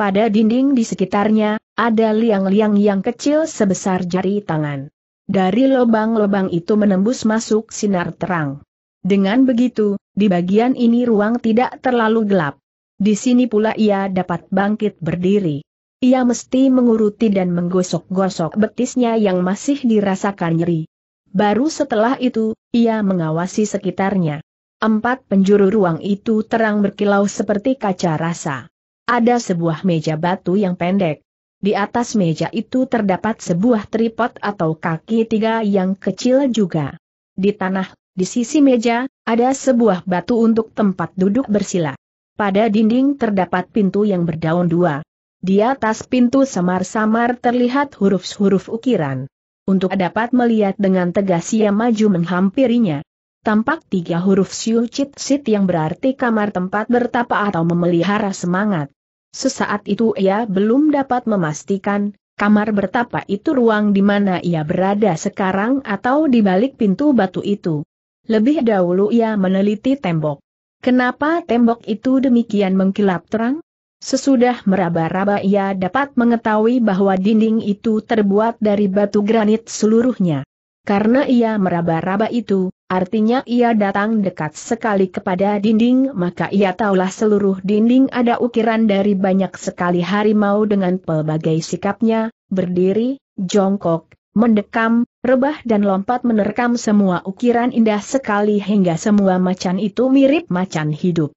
Pada dinding di sekitarnya, ada liang-liang yang kecil sebesar jari tangan. Dari lubang-lubang itu menembus masuk sinar terang. Dengan begitu, di bagian ini ruang tidak terlalu gelap. Di sini pula ia dapat bangkit berdiri. Ia mesti menguruti dan menggosok-gosok betisnya yang masih dirasakan nyeri. Baru setelah itu, ia mengawasi sekitarnya. Empat penjuru ruang itu terang berkilau seperti kaca rasa. Ada sebuah meja batu yang pendek. Di atas meja itu terdapat sebuah tripod atau kaki tiga yang kecil juga. Di tanah, di sisi meja, ada sebuah batu untuk tempat duduk bersila. Pada dinding terdapat pintu yang berdaun dua. Di atas pintu samar-samar terlihat huruf-huruf ukiran untuk dapat melihat dengan tegas ia maju menghampirinya. Tampak tiga huruf Siu Chit Sit yang berarti kamar tempat bertapa atau memelihara semangat. Sesaat itu ia belum dapat memastikan, kamar bertapa itu ruang di mana ia berada sekarang atau di balik pintu batu itu. Lebih dahulu ia meneliti tembok. Kenapa tembok itu demikian mengkilap terang? Sesudah meraba-raba ia dapat mengetahui bahwa dinding itu terbuat dari batu granit seluruhnya. Karena ia meraba-raba itu, artinya ia datang dekat sekali kepada dinding maka ia tahulah seluruh dinding ada ukiran dari banyak sekali harimau dengan pelbagai sikapnya, berdiri, jongkok, mendekam, rebah dan lompat menerkam semua ukiran indah sekali hingga semua macan itu mirip macan hidup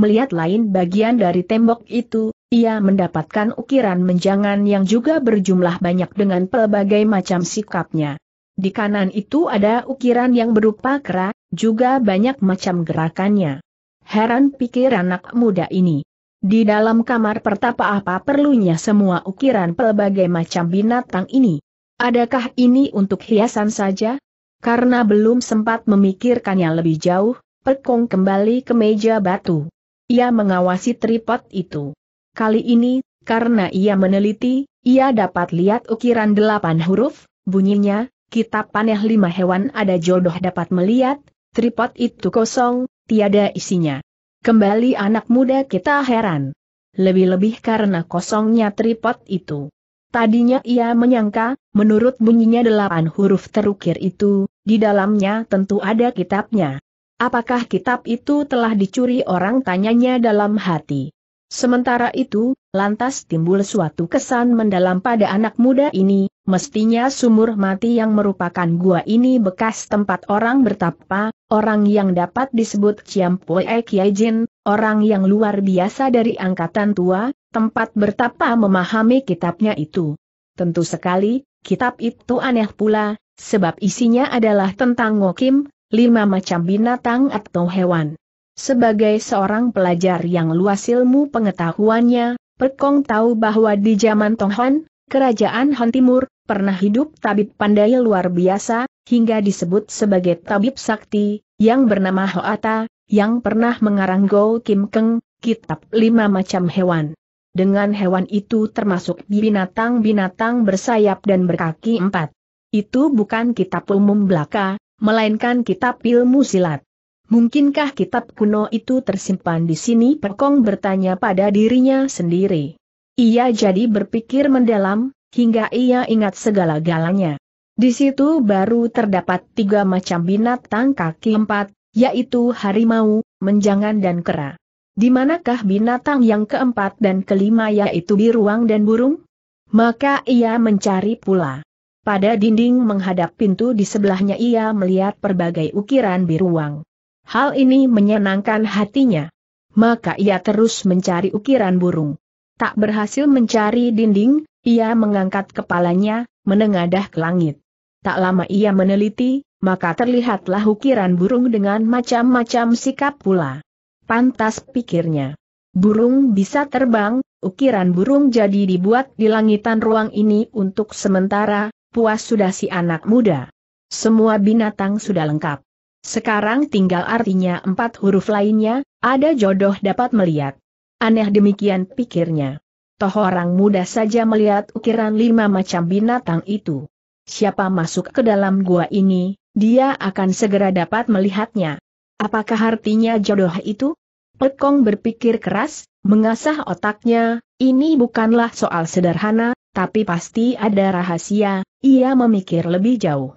melihat lain bagian dari tembok itu, ia mendapatkan ukiran menjangan yang juga berjumlah banyak dengan pelbagai macam sikapnya. Di kanan itu ada ukiran yang berupa kera, juga banyak macam gerakannya. Heran pikir anak muda ini. Di dalam kamar pertapa apa perlunya semua ukiran pelbagai macam binatang ini? Adakah ini untuk hiasan saja? Karena belum sempat memikirkannya lebih jauh, Pekong kembali ke meja batu. Ia mengawasi tripod itu. Kali ini, karena ia meneliti, ia dapat lihat ukiran delapan huruf, bunyinya, kitab paneh lima hewan ada jodoh dapat melihat, tripod itu kosong, tiada isinya. Kembali anak muda kita heran. Lebih-lebih karena kosongnya tripod itu. Tadinya ia menyangka, menurut bunyinya delapan huruf terukir itu, di dalamnya tentu ada kitabnya. Apakah kitab itu telah dicuri orang tanyanya dalam hati? Sementara itu, lantas timbul suatu kesan mendalam pada anak muda ini, mestinya sumur mati yang merupakan gua ini bekas tempat orang bertapa, orang yang dapat disebut Ciampue Kiajin, orang yang luar biasa dari angkatan tua, tempat bertapa memahami kitabnya itu. Tentu sekali, kitab itu aneh pula, sebab isinya adalah tentang Ngokim, lima macam binatang atau hewan. Sebagai seorang pelajar yang luas ilmu pengetahuannya, Perkong tahu bahwa di zaman Tonghuan, kerajaan Han Timur, pernah hidup tabib pandai luar biasa, hingga disebut sebagai tabib sakti, yang bernama Hoata, yang pernah mengarang Go Kim Keng, kitab lima macam hewan. Dengan hewan itu termasuk binatang-binatang bersayap dan berkaki empat. Itu bukan kitab umum belaka, melainkan kitab ilmu silat. Mungkinkah kitab kuno itu tersimpan di sini? Pekong bertanya pada dirinya sendiri. Ia jadi berpikir mendalam, hingga ia ingat segala-galanya. Di situ baru terdapat tiga macam binatang kaki empat, yaitu harimau, menjangan dan kera. Di manakah binatang yang keempat dan kelima yaitu biruang dan burung? Maka ia mencari pula. Pada dinding menghadap pintu di sebelahnya ia melihat berbagai ukiran biruang. Hal ini menyenangkan hatinya. Maka ia terus mencari ukiran burung. Tak berhasil mencari dinding, ia mengangkat kepalanya, menengadah ke langit. Tak lama ia meneliti, maka terlihatlah ukiran burung dengan macam-macam sikap pula. Pantas pikirnya. Burung bisa terbang, ukiran burung jadi dibuat di langitan ruang ini untuk sementara, puas sudah si anak muda. Semua binatang sudah lengkap. Sekarang tinggal artinya empat huruf lainnya, ada jodoh dapat melihat. Aneh demikian pikirnya. Toh orang muda saja melihat ukiran lima macam binatang itu. Siapa masuk ke dalam gua ini, dia akan segera dapat melihatnya. Apakah artinya jodoh itu? Pekong berpikir keras, mengasah otaknya, ini bukanlah soal sederhana, tapi pasti ada rahasia, ia memikir lebih jauh.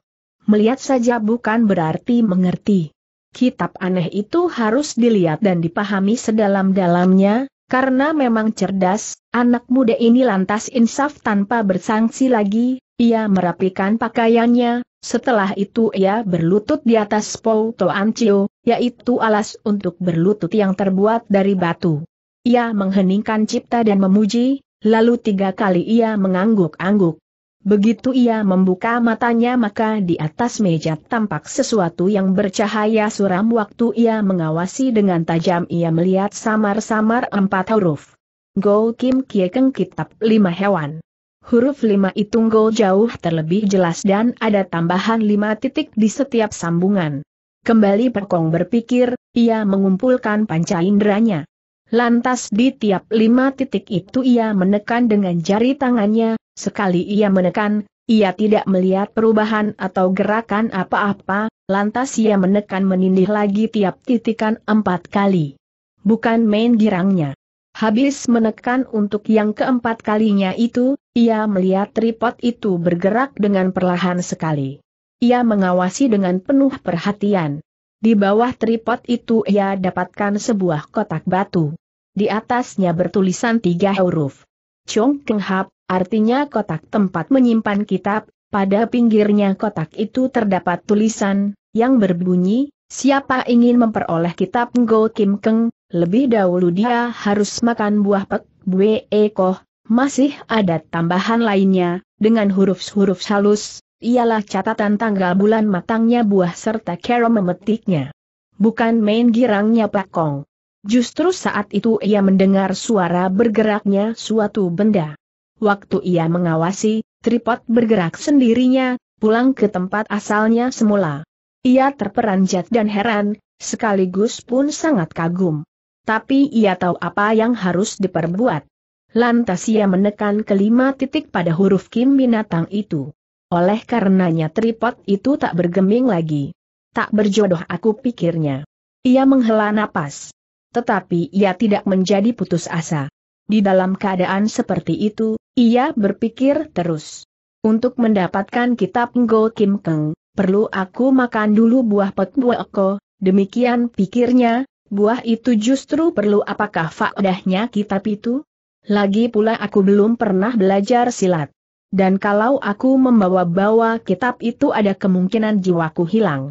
Melihat saja bukan berarti mengerti. Kitab aneh itu harus dilihat dan dipahami sedalam-dalamnya, karena memang cerdas, anak muda ini lantas insaf tanpa bersangsi lagi, ia merapikan pakaiannya, setelah itu ia berlutut di atas Pou Toan Cio, yaitu alas untuk berlutut yang terbuat dari batu. Ia mengheningkan cipta dan memuji, lalu tiga kali ia mengangguk-angguk. Begitu ia membuka matanya maka di atas meja tampak sesuatu yang bercahaya suram waktu ia mengawasi dengan tajam ia melihat samar-samar empat huruf. Go Kim Kie Keng Kitab Lima Hewan. Huruf lima itu go jauh terlebih jelas dan ada tambahan lima titik di setiap sambungan. Kembali Perkong berpikir, ia mengumpulkan panca inderanya. Lantas di tiap lima titik itu ia menekan dengan jari tangannya, Sekali ia menekan, ia tidak melihat perubahan atau gerakan apa-apa, lantas ia menekan menindih lagi tiap titikan empat kali. Bukan main girangnya. Habis menekan untuk yang keempat kalinya itu, ia melihat tripod itu bergerak dengan perlahan sekali. Ia mengawasi dengan penuh perhatian. Di bawah tripod itu ia dapatkan sebuah kotak batu. Di atasnya bertulisan tiga huruf. Chong Keng Hap, Artinya kotak tempat menyimpan kitab, pada pinggirnya kotak itu terdapat tulisan, yang berbunyi, siapa ingin memperoleh kitab Ngo Kim Keng, lebih dahulu dia harus makan buah pek, bue ekoh, masih ada tambahan lainnya, dengan huruf-huruf halus, ialah catatan tanggal bulan matangnya buah serta kero memetiknya. Bukan main girangnya Pak Kong. Justru saat itu ia mendengar suara bergeraknya suatu benda. Waktu ia mengawasi, tripod bergerak sendirinya, pulang ke tempat asalnya semula. Ia terperanjat dan heran, sekaligus pun sangat kagum. Tapi ia tahu apa yang harus diperbuat. Lantas ia menekan kelima titik pada huruf Kim binatang itu. Oleh karenanya tripod itu tak bergeming lagi. Tak berjodoh aku pikirnya. Ia menghela napas. Tetapi ia tidak menjadi putus asa. Di dalam keadaan seperti itu, ia berpikir terus. Untuk mendapatkan kitab Ngo Kim Keng, perlu aku makan dulu buah pek buah demikian pikirnya, buah itu justru perlu apakah faedahnya kitab itu? Lagi pula aku belum pernah belajar silat. Dan kalau aku membawa-bawa kitab itu ada kemungkinan jiwaku hilang.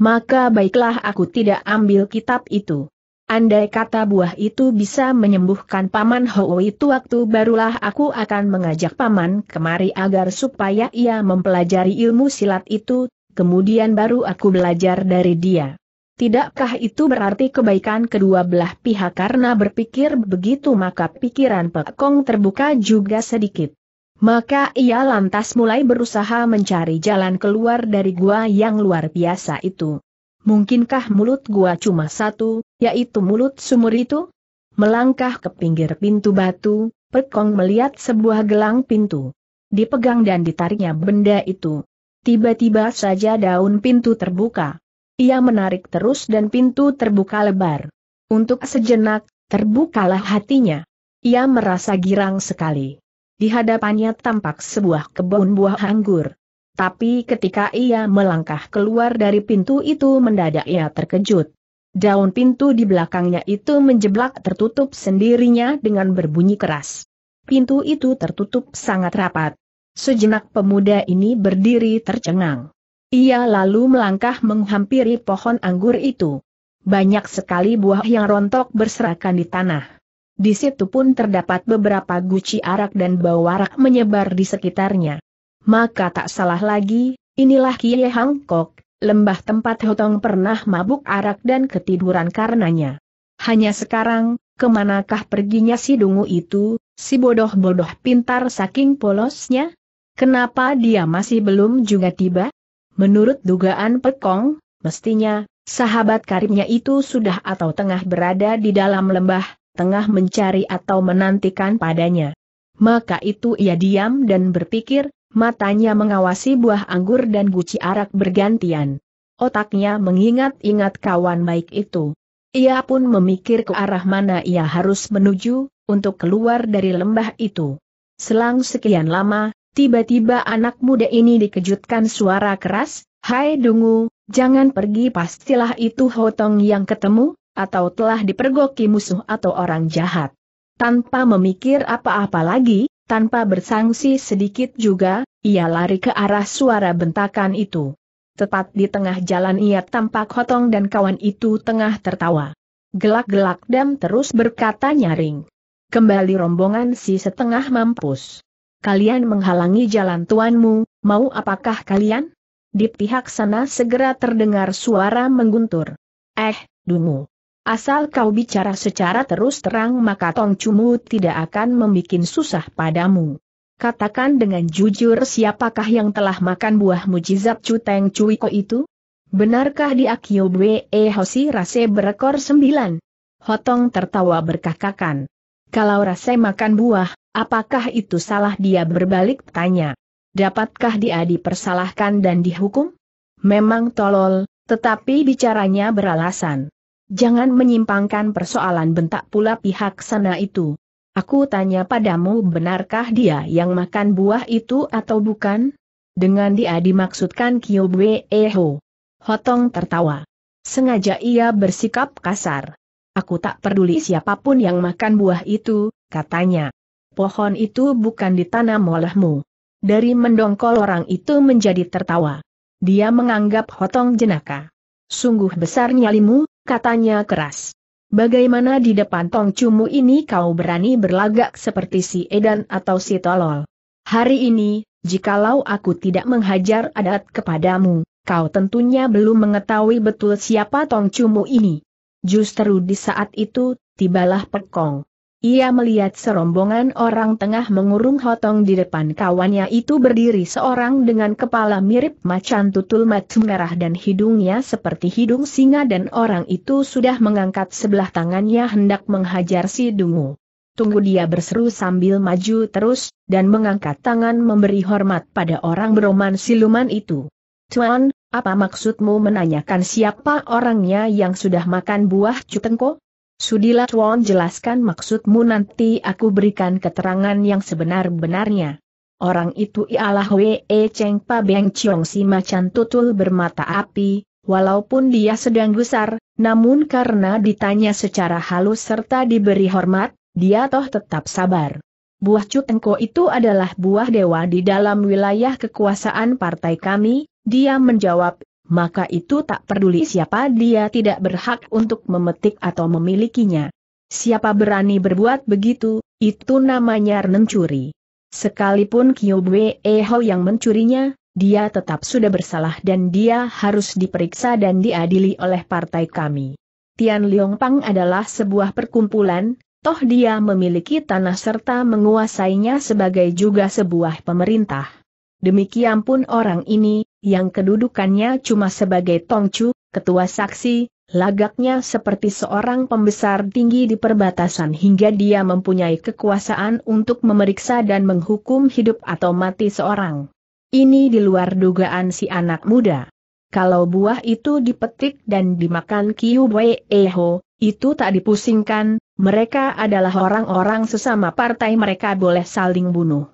Maka baiklah aku tidak ambil kitab itu. Andai kata buah itu bisa menyembuhkan Paman Hou itu waktu barulah aku akan mengajak Paman kemari agar supaya ia mempelajari ilmu silat itu, kemudian baru aku belajar dari dia. Tidakkah itu berarti kebaikan kedua belah pihak karena berpikir begitu maka pikiran Pek Kong terbuka juga sedikit. Maka ia lantas mulai berusaha mencari jalan keluar dari gua yang luar biasa itu. Mungkinkah mulut gua cuma satu, yaitu mulut sumur itu? Melangkah ke pinggir pintu batu, Pekong melihat sebuah gelang pintu. Dipegang dan ditariknya benda itu. Tiba-tiba saja daun pintu terbuka. Ia menarik terus dan pintu terbuka lebar. Untuk sejenak, terbukalah hatinya. Ia merasa girang sekali. Di hadapannya tampak sebuah kebun buah anggur. Tapi ketika ia melangkah keluar dari pintu itu mendadak ia terkejut. Daun pintu di belakangnya itu menjeblak tertutup sendirinya dengan berbunyi keras. Pintu itu tertutup sangat rapat. Sejenak pemuda ini berdiri tercengang. Ia lalu melangkah menghampiri pohon anggur itu. Banyak sekali buah yang rontok berserakan di tanah. Di situ pun terdapat beberapa guci arak dan bau arak menyebar di sekitarnya maka tak salah lagi, inilah Kie Hangkok, lembah tempat Hotong pernah mabuk arak dan ketiduran karenanya. Hanya sekarang, kemanakah perginya si dungu itu, si bodoh-bodoh pintar saking polosnya? Kenapa dia masih belum juga tiba? Menurut dugaan Pekong, mestinya, sahabat karibnya itu sudah atau tengah berada di dalam lembah, tengah mencari atau menantikan padanya. Maka itu ia diam dan berpikir, matanya mengawasi buah anggur dan guci arak bergantian. Otaknya mengingat-ingat kawan baik itu. Ia pun memikir ke arah mana ia harus menuju, untuk keluar dari lembah itu. Selang sekian lama, tiba-tiba anak muda ini dikejutkan suara keras, Hai Dungu, jangan pergi pastilah itu Hotong yang ketemu, atau telah dipergoki musuh atau orang jahat. Tanpa memikir apa-apa lagi, tanpa bersangsi sedikit juga, ia lari ke arah suara bentakan itu. Tepat di tengah jalan ia tampak Hotong dan kawan itu tengah tertawa. Gelak-gelak dan terus berkata nyaring. Kembali rombongan si setengah mampus. Kalian menghalangi jalan tuanmu, mau apakah kalian? Di pihak sana segera terdengar suara mengguntur. Eh, dungu. Asal kau bicara secara terus terang maka Tong Cumu tidak akan membuat susah padamu. Katakan dengan jujur siapakah yang telah makan buah mujizat Cuteng Cuiko itu? Benarkah di Akiobwe E Hosi Rase berekor sembilan? Hotong tertawa berkakakan. Kalau Rase makan buah, apakah itu salah dia berbalik tanya. Dapatkah dia dipersalahkan dan dihukum? Memang tolol, tetapi bicaranya beralasan. Jangan menyimpangkan persoalan bentak pula pihak sana itu. Aku tanya padamu benarkah dia yang makan buah itu atau bukan? Dengan dia dimaksudkan Bwe Eho. Hotong tertawa. Sengaja ia bersikap kasar. Aku tak peduli siapapun yang makan buah itu, katanya. Pohon itu bukan ditanam olehmu. Dari mendongkol orang itu menjadi tertawa. Dia menganggap Hotong jenaka. Sungguh besar nyalimu, katanya keras. Bagaimana di depan Tong Cumu ini kau berani berlagak seperti si Edan atau si Tolol? Hari ini, jikalau aku tidak menghajar adat kepadamu, kau tentunya belum mengetahui betul siapa Tong Cumu ini. Justru di saat itu, tibalah Pekong. Ia melihat serombongan orang tengah mengurung hotong di depan kawannya itu berdiri seorang dengan kepala mirip macan tutul matu merah dan hidungnya seperti hidung singa dan orang itu sudah mengangkat sebelah tangannya hendak menghajar si dungu. Tunggu dia berseru sambil maju terus, dan mengangkat tangan memberi hormat pada orang beroman siluman itu. Tuan, apa maksudmu menanyakan siapa orangnya yang sudah makan buah cutengko? Sudilah Tuan jelaskan maksudmu nanti aku berikan keterangan yang sebenar-benarnya. Orang itu ialah Wei Cheng Pa Beng Chiong si macan tutul bermata api, walaupun dia sedang gusar, namun karena ditanya secara halus serta diberi hormat, dia toh tetap sabar. Buah Cutengko itu adalah buah dewa di dalam wilayah kekuasaan partai kami, dia menjawab, maka itu tak peduli siapa dia tidak berhak untuk memetik atau memilikinya. Siapa berani berbuat begitu, itu namanya mencuri. Sekalipun Kyobwe Eho yang mencurinya, dia tetap sudah bersalah dan dia harus diperiksa dan diadili oleh partai kami. Tian Pang adalah sebuah perkumpulan, toh dia memiliki tanah serta menguasainya sebagai juga sebuah pemerintah. Demikian pun orang ini, yang kedudukannya cuma sebagai Tongcu, ketua saksi, lagaknya seperti seorang pembesar tinggi di perbatasan hingga dia mempunyai kekuasaan untuk memeriksa dan menghukum hidup atau mati seorang. Ini di luar dugaan si anak muda. Kalau buah itu dipetik dan dimakan Kiu Wei Eho, itu tak dipusingkan, mereka adalah orang-orang sesama partai mereka boleh saling bunuh.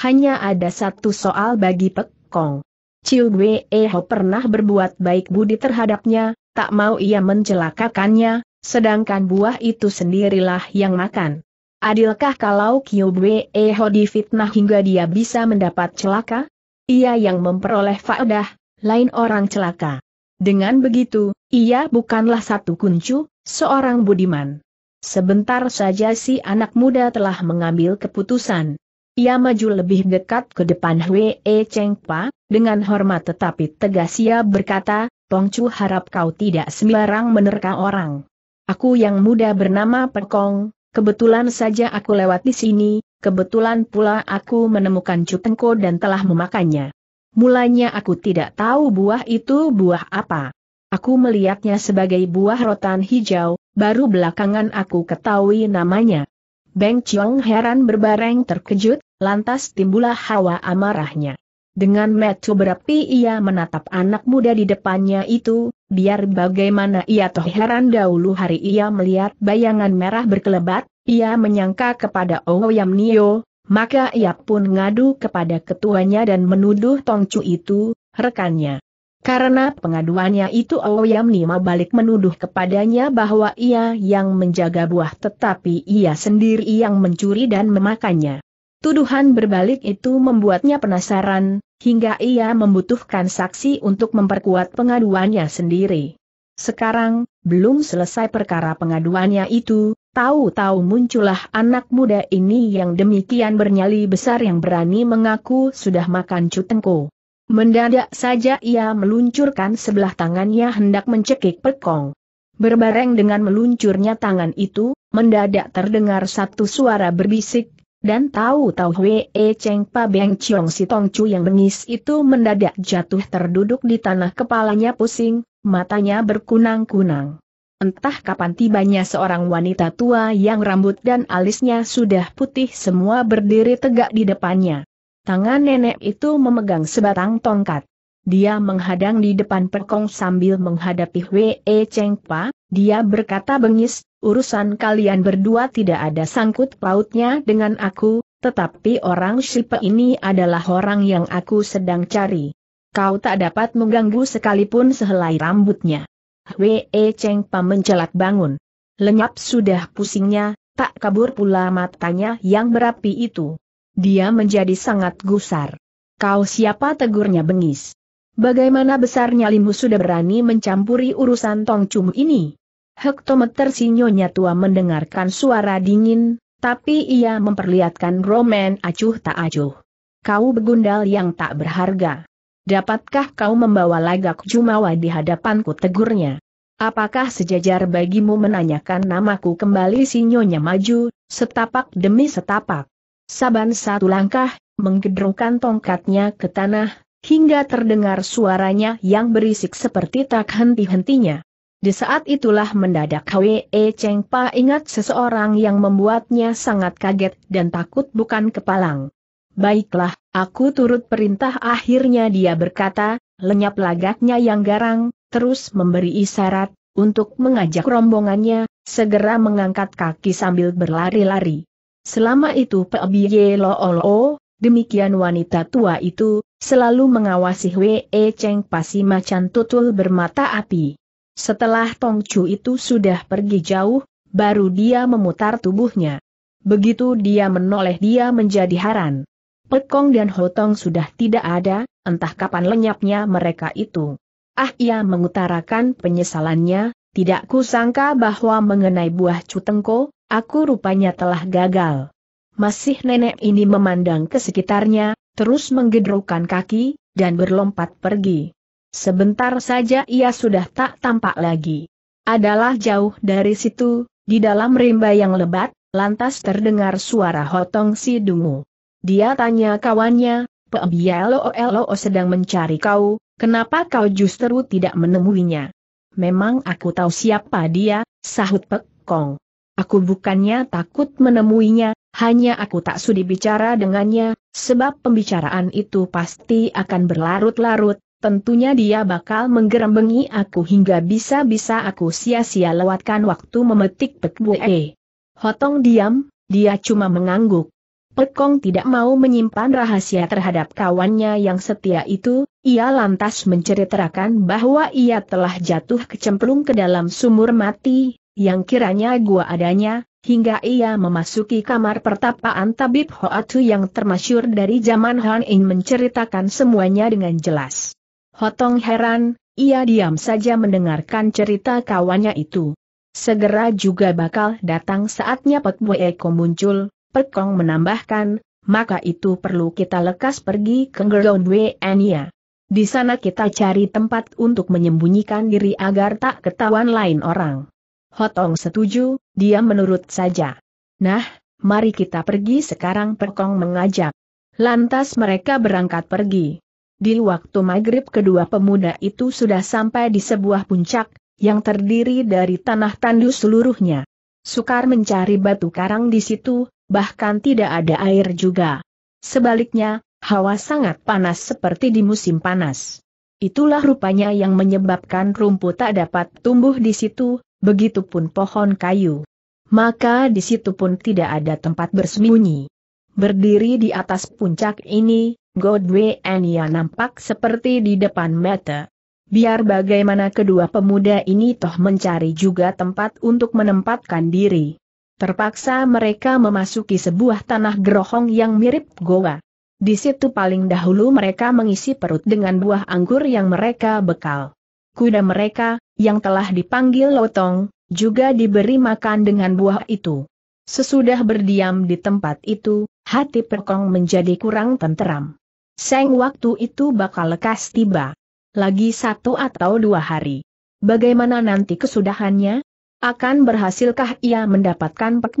Hanya ada satu soal bagi Pek Kong. Chiu Wei Eho pernah berbuat baik budi terhadapnya, tak mau ia mencelakakannya, sedangkan buah itu sendirilah yang makan. Adilkah kalau Chiu Wei Eho difitnah hingga dia bisa mendapat celaka? Ia yang memperoleh faedah, lain orang celaka. Dengan begitu, ia bukanlah satu kuncu, seorang budiman. Sebentar saja si anak muda telah mengambil keputusan. Ia maju lebih dekat ke depan Hwee Cheng Pa, dengan hormat tetapi tegas ia berkata, "Pengchu harap kau tidak sembarang menerka orang. Aku yang muda bernama Pekong, kebetulan saja aku lewat di sini, kebetulan pula aku menemukan Chu Tengko dan telah memakannya. Mulanya aku tidak tahu buah itu buah apa. Aku melihatnya sebagai buah rotan hijau, baru belakangan aku ketahui namanya. Beng Chong heran berbareng terkejut, lantas timbullah hawa amarahnya. Dengan metu berapi ia menatap anak muda di depannya itu, biar bagaimana ia toh heran dahulu hari ia melihat bayangan merah berkelebat, ia menyangka kepada Ouyam Nio, maka ia pun ngadu kepada ketuanya dan menuduh Tongcu itu, rekannya. Karena pengaduannya itu Ouyam Nima balik menuduh kepadanya bahwa ia yang menjaga buah tetapi ia sendiri yang mencuri dan memakannya. Tuduhan berbalik itu membuatnya penasaran, hingga ia membutuhkan saksi untuk memperkuat pengaduannya sendiri. Sekarang, belum selesai perkara pengaduannya itu, tahu-tahu muncullah anak muda ini yang demikian bernyali besar yang berani mengaku sudah makan cutengku. Mendadak saja ia meluncurkan sebelah tangannya hendak mencekik pekong. Berbareng dengan meluncurnya tangan itu, mendadak terdengar satu suara berbisik, dan tahu-tahu Wei Cheng Pa Beng Chiong si Tong Chu yang bengis itu mendadak jatuh terduduk di tanah kepalanya pusing, matanya berkunang-kunang. Entah kapan tibanya seorang wanita tua yang rambut dan alisnya sudah putih semua berdiri tegak di depannya. Tangan nenek itu memegang sebatang tongkat. Dia menghadang di depan perkong sambil menghadapi Wei e Chengpa, dia berkata bengis, urusan kalian berdua tidak ada sangkut pautnya dengan aku, tetapi orang Shipe ini adalah orang yang aku sedang cari. Kau tak dapat mengganggu sekalipun sehelai rambutnya. Wei e Chengpa mencelat bangun. Lenyap sudah pusingnya, tak kabur pula matanya yang berapi itu. Dia menjadi sangat gusar. Kau siapa tegurnya bengis? Bagaimana besarnya limu sudah berani mencampuri urusan Tong ini? Hektometer Sinyonya tua mendengarkan suara dingin, tapi ia memperlihatkan roman acuh tak acuh. Kau begundal yang tak berharga. Dapatkah kau membawa lagak Jumawa di hadapanku tegurnya? Apakah sejajar bagimu menanyakan namaku kembali Sinyonya maju, setapak demi setapak? Saban satu langkah, menggedrungkan tongkatnya ke tanah, hingga terdengar suaranya yang berisik seperti tak henti-hentinya. Di saat itulah mendadak Hwe e Cheng Pa ingat seseorang yang membuatnya sangat kaget dan takut bukan kepalang. Baiklah, aku turut perintah akhirnya dia berkata, lenyap lagaknya yang garang, terus memberi isyarat, untuk mengajak rombongannya, segera mengangkat kaki sambil berlari-lari. Selama itu Lo Olo, demikian wanita tua itu, selalu mengawasi Wei e Cheng Pasi macan tutul bermata api. Setelah Tong Chu itu sudah pergi jauh, baru dia memutar tubuhnya. Begitu dia menoleh dia menjadi haran. Pekong dan Hotong sudah tidak ada, entah kapan lenyapnya mereka itu. Ah ia mengutarakan penyesalannya, tidak kusangka bahwa mengenai buah cutengko, Aku rupanya telah gagal. Masih nenek ini memandang ke sekitarnya, terus menggedrukan kaki, dan berlompat pergi. Sebentar saja ia sudah tak tampak lagi. Adalah jauh dari situ, di dalam rimba yang lebat, lantas terdengar suara hotong si dungu. Dia tanya kawannya, Pebialo sedang mencari kau, kenapa kau justru tidak menemuinya? Memang aku tahu siapa dia, sahut Pek Kong. Aku bukannya takut menemuinya, hanya aku tak sudi bicara dengannya, sebab pembicaraan itu pasti akan berlarut-larut, tentunya dia bakal menggerembengi aku hingga bisa-bisa aku sia-sia lewatkan waktu memetik pekbue. Hotong diam, dia cuma mengangguk. Pekong tidak mau menyimpan rahasia terhadap kawannya yang setia itu, ia lantas menceritakan bahwa ia telah jatuh kecemplung ke dalam sumur mati, yang kiranya gua adanya, hingga ia memasuki kamar pertapaan tabib Hoatu yang termasyur dari zaman Han In menceritakan semuanya dengan jelas. Hotong heran, ia diam saja mendengarkan cerita kawannya itu. Segera juga bakal datang saatnya Pek Eko muncul, Kong menambahkan, maka itu perlu kita lekas pergi ke Gerlon Ania. Di sana kita cari tempat untuk menyembunyikan diri agar tak ketahuan lain orang. Hotong setuju, dia menurut saja. Nah, mari kita pergi sekarang Perkong mengajak. Lantas mereka berangkat pergi. Di waktu maghrib kedua pemuda itu sudah sampai di sebuah puncak, yang terdiri dari tanah tandus seluruhnya. Sukar mencari batu karang di situ, bahkan tidak ada air juga. Sebaliknya, hawa sangat panas seperti di musim panas. Itulah rupanya yang menyebabkan rumput tak dapat tumbuh di situ, begitupun pohon kayu. Maka di situ pun tidak ada tempat bersembunyi. Berdiri di atas puncak ini, Godwe Enya nampak seperti di depan mata. Biar bagaimana kedua pemuda ini toh mencari juga tempat untuk menempatkan diri. Terpaksa mereka memasuki sebuah tanah gerohong yang mirip goa. Di situ paling dahulu mereka mengisi perut dengan buah anggur yang mereka bekal kuda mereka, yang telah dipanggil lotong, juga diberi makan dengan buah itu. Sesudah berdiam di tempat itu, hati Perkong menjadi kurang tenteram. Seng waktu itu bakal lekas tiba. Lagi satu atau dua hari. Bagaimana nanti kesudahannya? Akan berhasilkah ia mendapatkan pek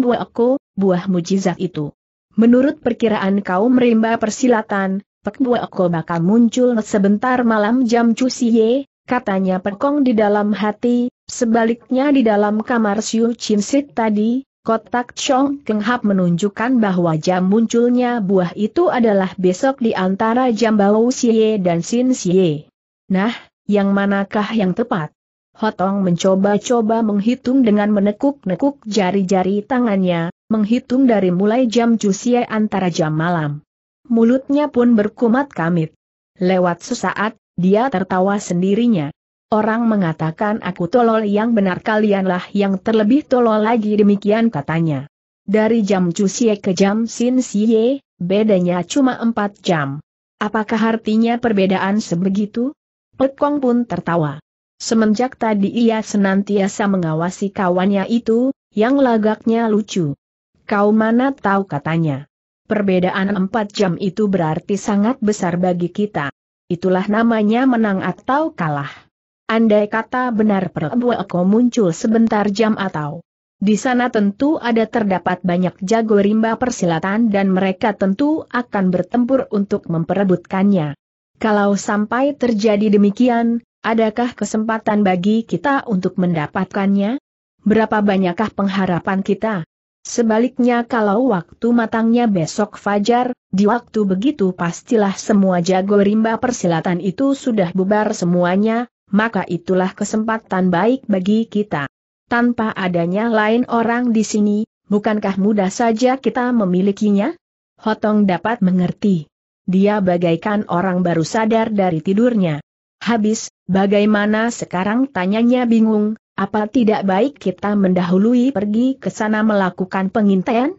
buah mujizat itu? Menurut perkiraan kaum rimba persilatan, Pek aku bakal muncul sebentar malam jam cusie katanya perkong di dalam hati, sebaliknya di dalam kamar Siu Chin Sit tadi, kotak Chong Keng Hap menunjukkan bahwa jam munculnya buah itu adalah besok di antara jam Bao Xie dan Sin Xie. Nah, yang manakah yang tepat? Hotong mencoba-coba menghitung dengan menekuk-nekuk jari-jari tangannya, menghitung dari mulai jam Jusie antara jam malam. Mulutnya pun berkumat kamit. Lewat sesaat, dia tertawa sendirinya. Orang mengatakan aku tolol yang benar kalianlah yang terlebih tolol lagi demikian katanya. Dari jam Cusie ke jam Sin Siye, bedanya cuma empat jam. Apakah artinya perbedaan sebegitu? Pekong pun tertawa. Semenjak tadi ia senantiasa mengawasi kawannya itu, yang lagaknya lucu. Kau mana tahu katanya. Perbedaan empat jam itu berarti sangat besar bagi kita itulah namanya menang atau kalah. Andai kata benar Perbuako muncul sebentar jam atau di sana tentu ada terdapat banyak jago rimba persilatan dan mereka tentu akan bertempur untuk memperebutkannya. Kalau sampai terjadi demikian, adakah kesempatan bagi kita untuk mendapatkannya? Berapa banyakkah pengharapan kita? Sebaliknya kalau waktu matangnya besok fajar, di waktu begitu pastilah semua jago rimba persilatan itu sudah bubar semuanya, maka itulah kesempatan baik bagi kita. Tanpa adanya lain orang di sini, bukankah mudah saja kita memilikinya? Hotong dapat mengerti. Dia bagaikan orang baru sadar dari tidurnya. Habis, bagaimana sekarang tanyanya bingung, apa tidak baik kita mendahului pergi ke sana melakukan pengintaian?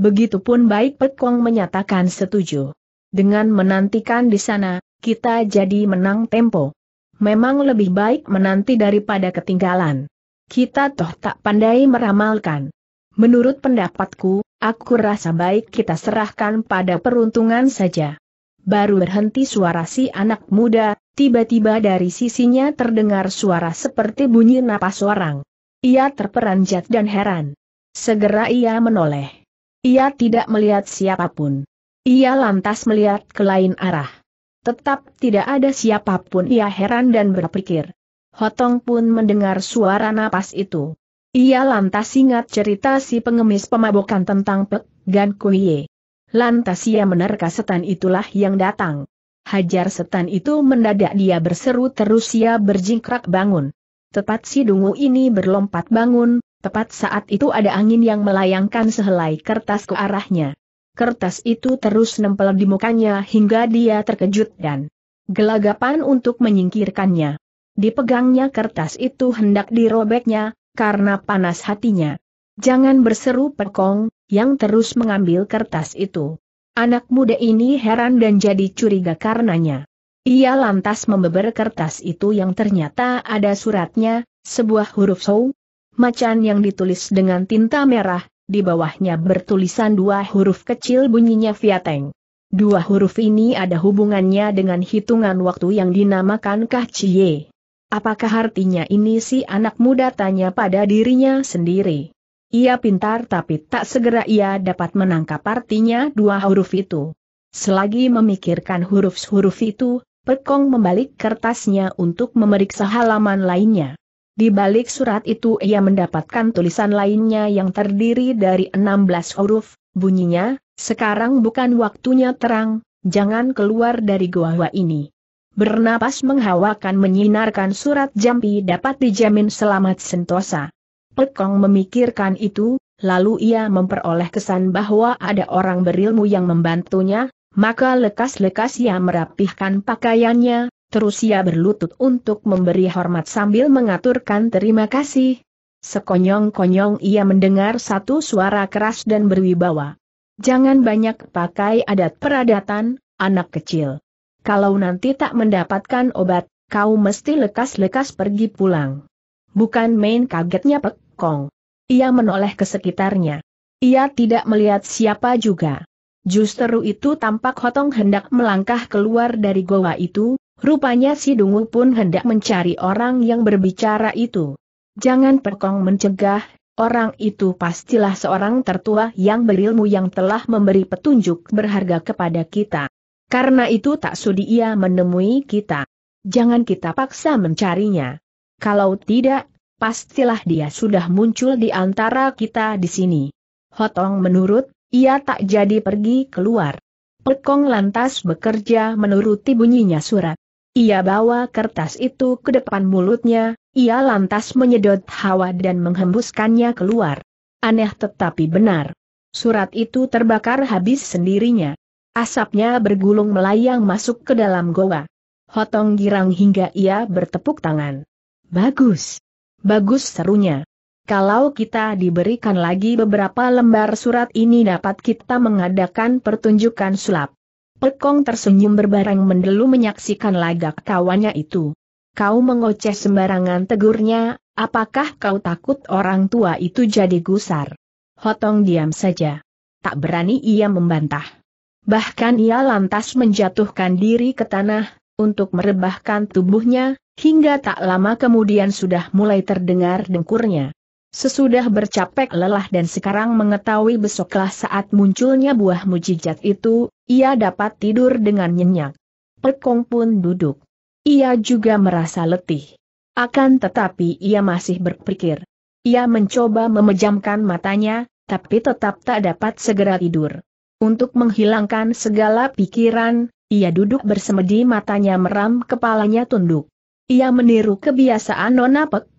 Begitupun baik Pekong menyatakan setuju. Dengan menantikan di sana, kita jadi menang tempo. Memang lebih baik menanti daripada ketinggalan. Kita toh tak pandai meramalkan. Menurut pendapatku, aku rasa baik kita serahkan pada peruntungan saja. Baru berhenti suara si anak muda, tiba-tiba dari sisinya terdengar suara seperti bunyi napas orang. Ia terperanjat dan heran. Segera ia menoleh. Ia tidak melihat siapapun. Ia lantas melihat ke lain arah. Tetap tidak ada siapapun ia heran dan berpikir. Hotong pun mendengar suara napas itu. Ia lantas ingat cerita si pengemis pemabokan tentang Pek Gan Kuye. Lantas ia menerka setan itulah yang datang. Hajar setan itu mendadak dia berseru terus ia berjingkrak bangun. Tepat si dungu ini berlompat bangun, tepat saat itu ada angin yang melayangkan sehelai kertas ke arahnya. Kertas itu terus nempel di mukanya hingga dia terkejut dan gelagapan untuk menyingkirkannya. Dipegangnya kertas itu hendak dirobeknya, karena panas hatinya. Jangan berseru pekong, yang terus mengambil kertas itu. Anak muda ini heran dan jadi curiga karenanya. Ia lantas membeber kertas itu yang ternyata ada suratnya, sebuah huruf sou, macan yang ditulis dengan tinta merah, di bawahnya bertulisan dua huruf kecil bunyinya Viateng. Dua huruf ini ada hubungannya dengan hitungan waktu yang dinamakan Chie. Apakah artinya ini si anak muda tanya pada dirinya sendiri? Ia pintar tapi tak segera ia dapat menangkap artinya dua huruf itu. Selagi memikirkan huruf-huruf itu, Pekong membalik kertasnya untuk memeriksa halaman lainnya. Di balik surat itu ia mendapatkan tulisan lainnya yang terdiri dari 16 huruf, bunyinya, sekarang bukan waktunya terang, jangan keluar dari gua ini. Bernapas menghawakan menyinarkan surat jampi dapat dijamin selamat sentosa. Pekong memikirkan itu, lalu ia memperoleh kesan bahwa ada orang berilmu yang membantunya, maka lekas-lekas ia merapihkan pakaiannya, terus ia berlutut untuk memberi hormat sambil mengaturkan terima kasih. Sekonyong-konyong ia mendengar satu suara keras dan berwibawa. Jangan banyak pakai adat peradatan, anak kecil. Kalau nanti tak mendapatkan obat, kau mesti lekas-lekas pergi pulang. Bukan main kagetnya Pek Kong. Ia menoleh ke sekitarnya. Ia tidak melihat siapa juga. Justru itu tampak Hotong hendak melangkah keluar dari goa itu, rupanya si Dungu pun hendak mencari orang yang berbicara itu. Jangan Pekong mencegah, orang itu pastilah seorang tertua yang berilmu yang telah memberi petunjuk berharga kepada kita. Karena itu tak sudi ia menemui kita. Jangan kita paksa mencarinya. Kalau tidak, pastilah dia sudah muncul di antara kita di sini. Hotong menurut, ia tak jadi pergi keluar. Pekong lantas bekerja menuruti bunyinya surat. Ia bawa kertas itu ke depan mulutnya, ia lantas menyedot hawa dan menghembuskannya keluar. Aneh tetapi benar. Surat itu terbakar habis sendirinya. Asapnya bergulung melayang masuk ke dalam goa. Hotong girang hingga ia bertepuk tangan. Bagus. Bagus serunya. Kalau kita diberikan lagi beberapa lembar surat ini dapat kita mengadakan pertunjukan sulap. Pekong tersenyum berbareng mendelu menyaksikan lagak kawannya itu. Kau mengoceh sembarangan tegurnya, apakah kau takut orang tua itu jadi gusar? Hotong diam saja. Tak berani ia membantah. Bahkan ia lantas menjatuhkan diri ke tanah, untuk merebahkan tubuhnya, hingga tak lama kemudian sudah mulai terdengar dengkurnya. Sesudah bercapek lelah dan sekarang mengetahui besoklah saat munculnya buah mujijat itu, ia dapat tidur dengan nyenyak. Pekong pun duduk. Ia juga merasa letih. Akan tetapi ia masih berpikir. Ia mencoba memejamkan matanya, tapi tetap tak dapat segera tidur. Untuk menghilangkan segala pikiran, ia duduk bersemedi matanya meram kepalanya tunduk. Ia meniru kebiasaan Nona Pek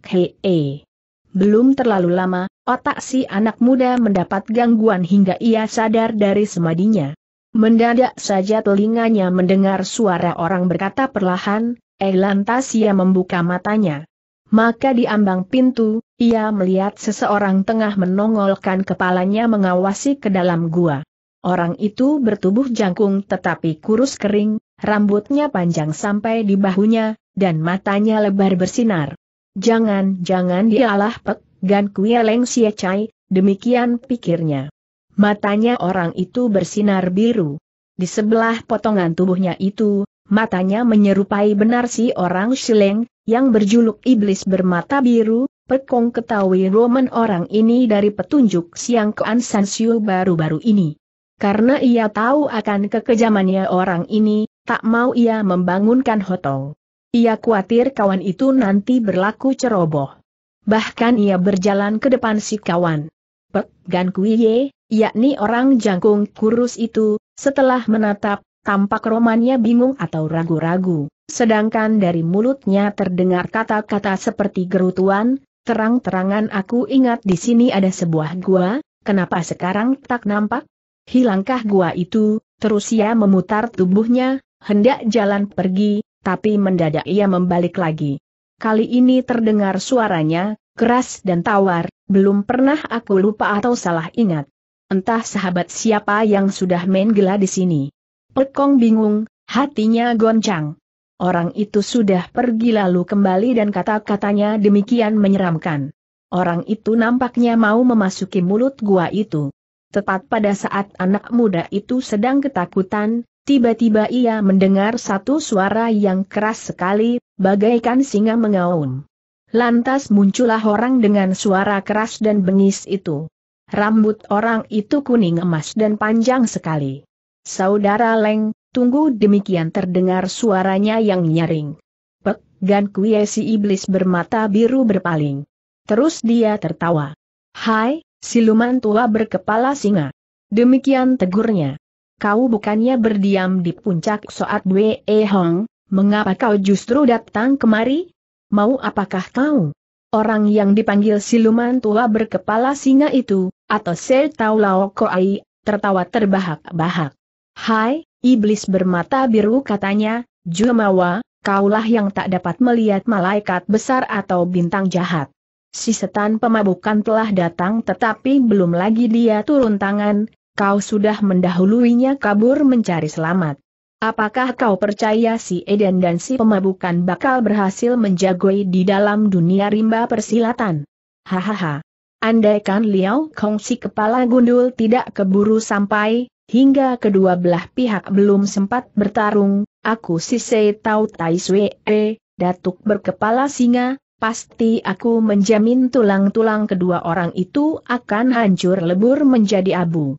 Belum terlalu lama, otak si anak muda mendapat gangguan hingga ia sadar dari semadinya. Mendadak saja telinganya mendengar suara orang berkata perlahan, eh lantas ia membuka matanya. Maka di ambang pintu, ia melihat seseorang tengah menongolkan kepalanya mengawasi ke dalam gua. Orang itu bertubuh jangkung tetapi kurus kering, rambutnya panjang sampai di bahunya, dan matanya lebar bersinar. Jangan-jangan dialah Pek Gan Kue Leng cai, demikian pikirnya. Matanya orang itu bersinar biru. Di sebelah potongan tubuhnya itu, matanya menyerupai benar si orang Shileng, yang berjuluk iblis bermata biru, Pekong ketahui Roman orang ini dari petunjuk Siang ansan Sansiu baru-baru ini. Karena ia tahu akan kekejamannya orang ini, tak mau ia membangunkan Hotong. Ia khawatir kawan itu nanti berlaku ceroboh. Bahkan ia berjalan ke depan si kawan. Pek Gan Kuiye, yakni orang jangkung kurus itu, setelah menatap, tampak romannya bingung atau ragu-ragu. Sedangkan dari mulutnya terdengar kata-kata seperti gerutuan, terang-terangan aku ingat di sini ada sebuah gua, kenapa sekarang tak nampak? Hilangkah gua itu, terus ia memutar tubuhnya, hendak jalan pergi, tapi mendadak ia membalik lagi. Kali ini terdengar suaranya, keras dan tawar, belum pernah aku lupa atau salah ingat. Entah sahabat siapa yang sudah main gila di sini. Pekong bingung, hatinya goncang. Orang itu sudah pergi lalu kembali dan kata-katanya demikian menyeramkan. Orang itu nampaknya mau memasuki mulut gua itu. Tepat pada saat anak muda itu sedang ketakutan, tiba-tiba ia mendengar satu suara yang keras sekali, bagaikan singa mengaum. Lantas muncullah orang dengan suara keras dan bengis itu. Rambut orang itu kuning emas dan panjang sekali. Saudara Leng, tunggu demikian terdengar suaranya yang nyaring. Pek, Gan Kuye si iblis bermata biru berpaling. Terus dia tertawa. Hai, Siluman tua berkepala singa. Demikian tegurnya. Kau bukannya berdiam di puncak saat gue E Hong, mengapa kau justru datang kemari? Mau apakah kau? Orang yang dipanggil siluman tua berkepala singa itu, atau Se Tau Lao Koai, tertawa terbahak-bahak. Hai, iblis bermata biru katanya, Jumawa, kaulah yang tak dapat melihat malaikat besar atau bintang jahat. Si setan pemabukan telah datang tetapi belum lagi dia turun tangan, kau sudah mendahuluinya kabur mencari selamat. Apakah kau percaya si Eden dan si pemabukan bakal berhasil menjagoi di dalam dunia rimba persilatan? Hahaha. Andaikan Liao Kong si kepala gundul tidak keburu sampai, hingga kedua belah pihak belum sempat bertarung, aku si Se Tau Tai E, Datuk berkepala singa, Pasti aku menjamin tulang-tulang kedua orang itu akan hancur lebur menjadi abu.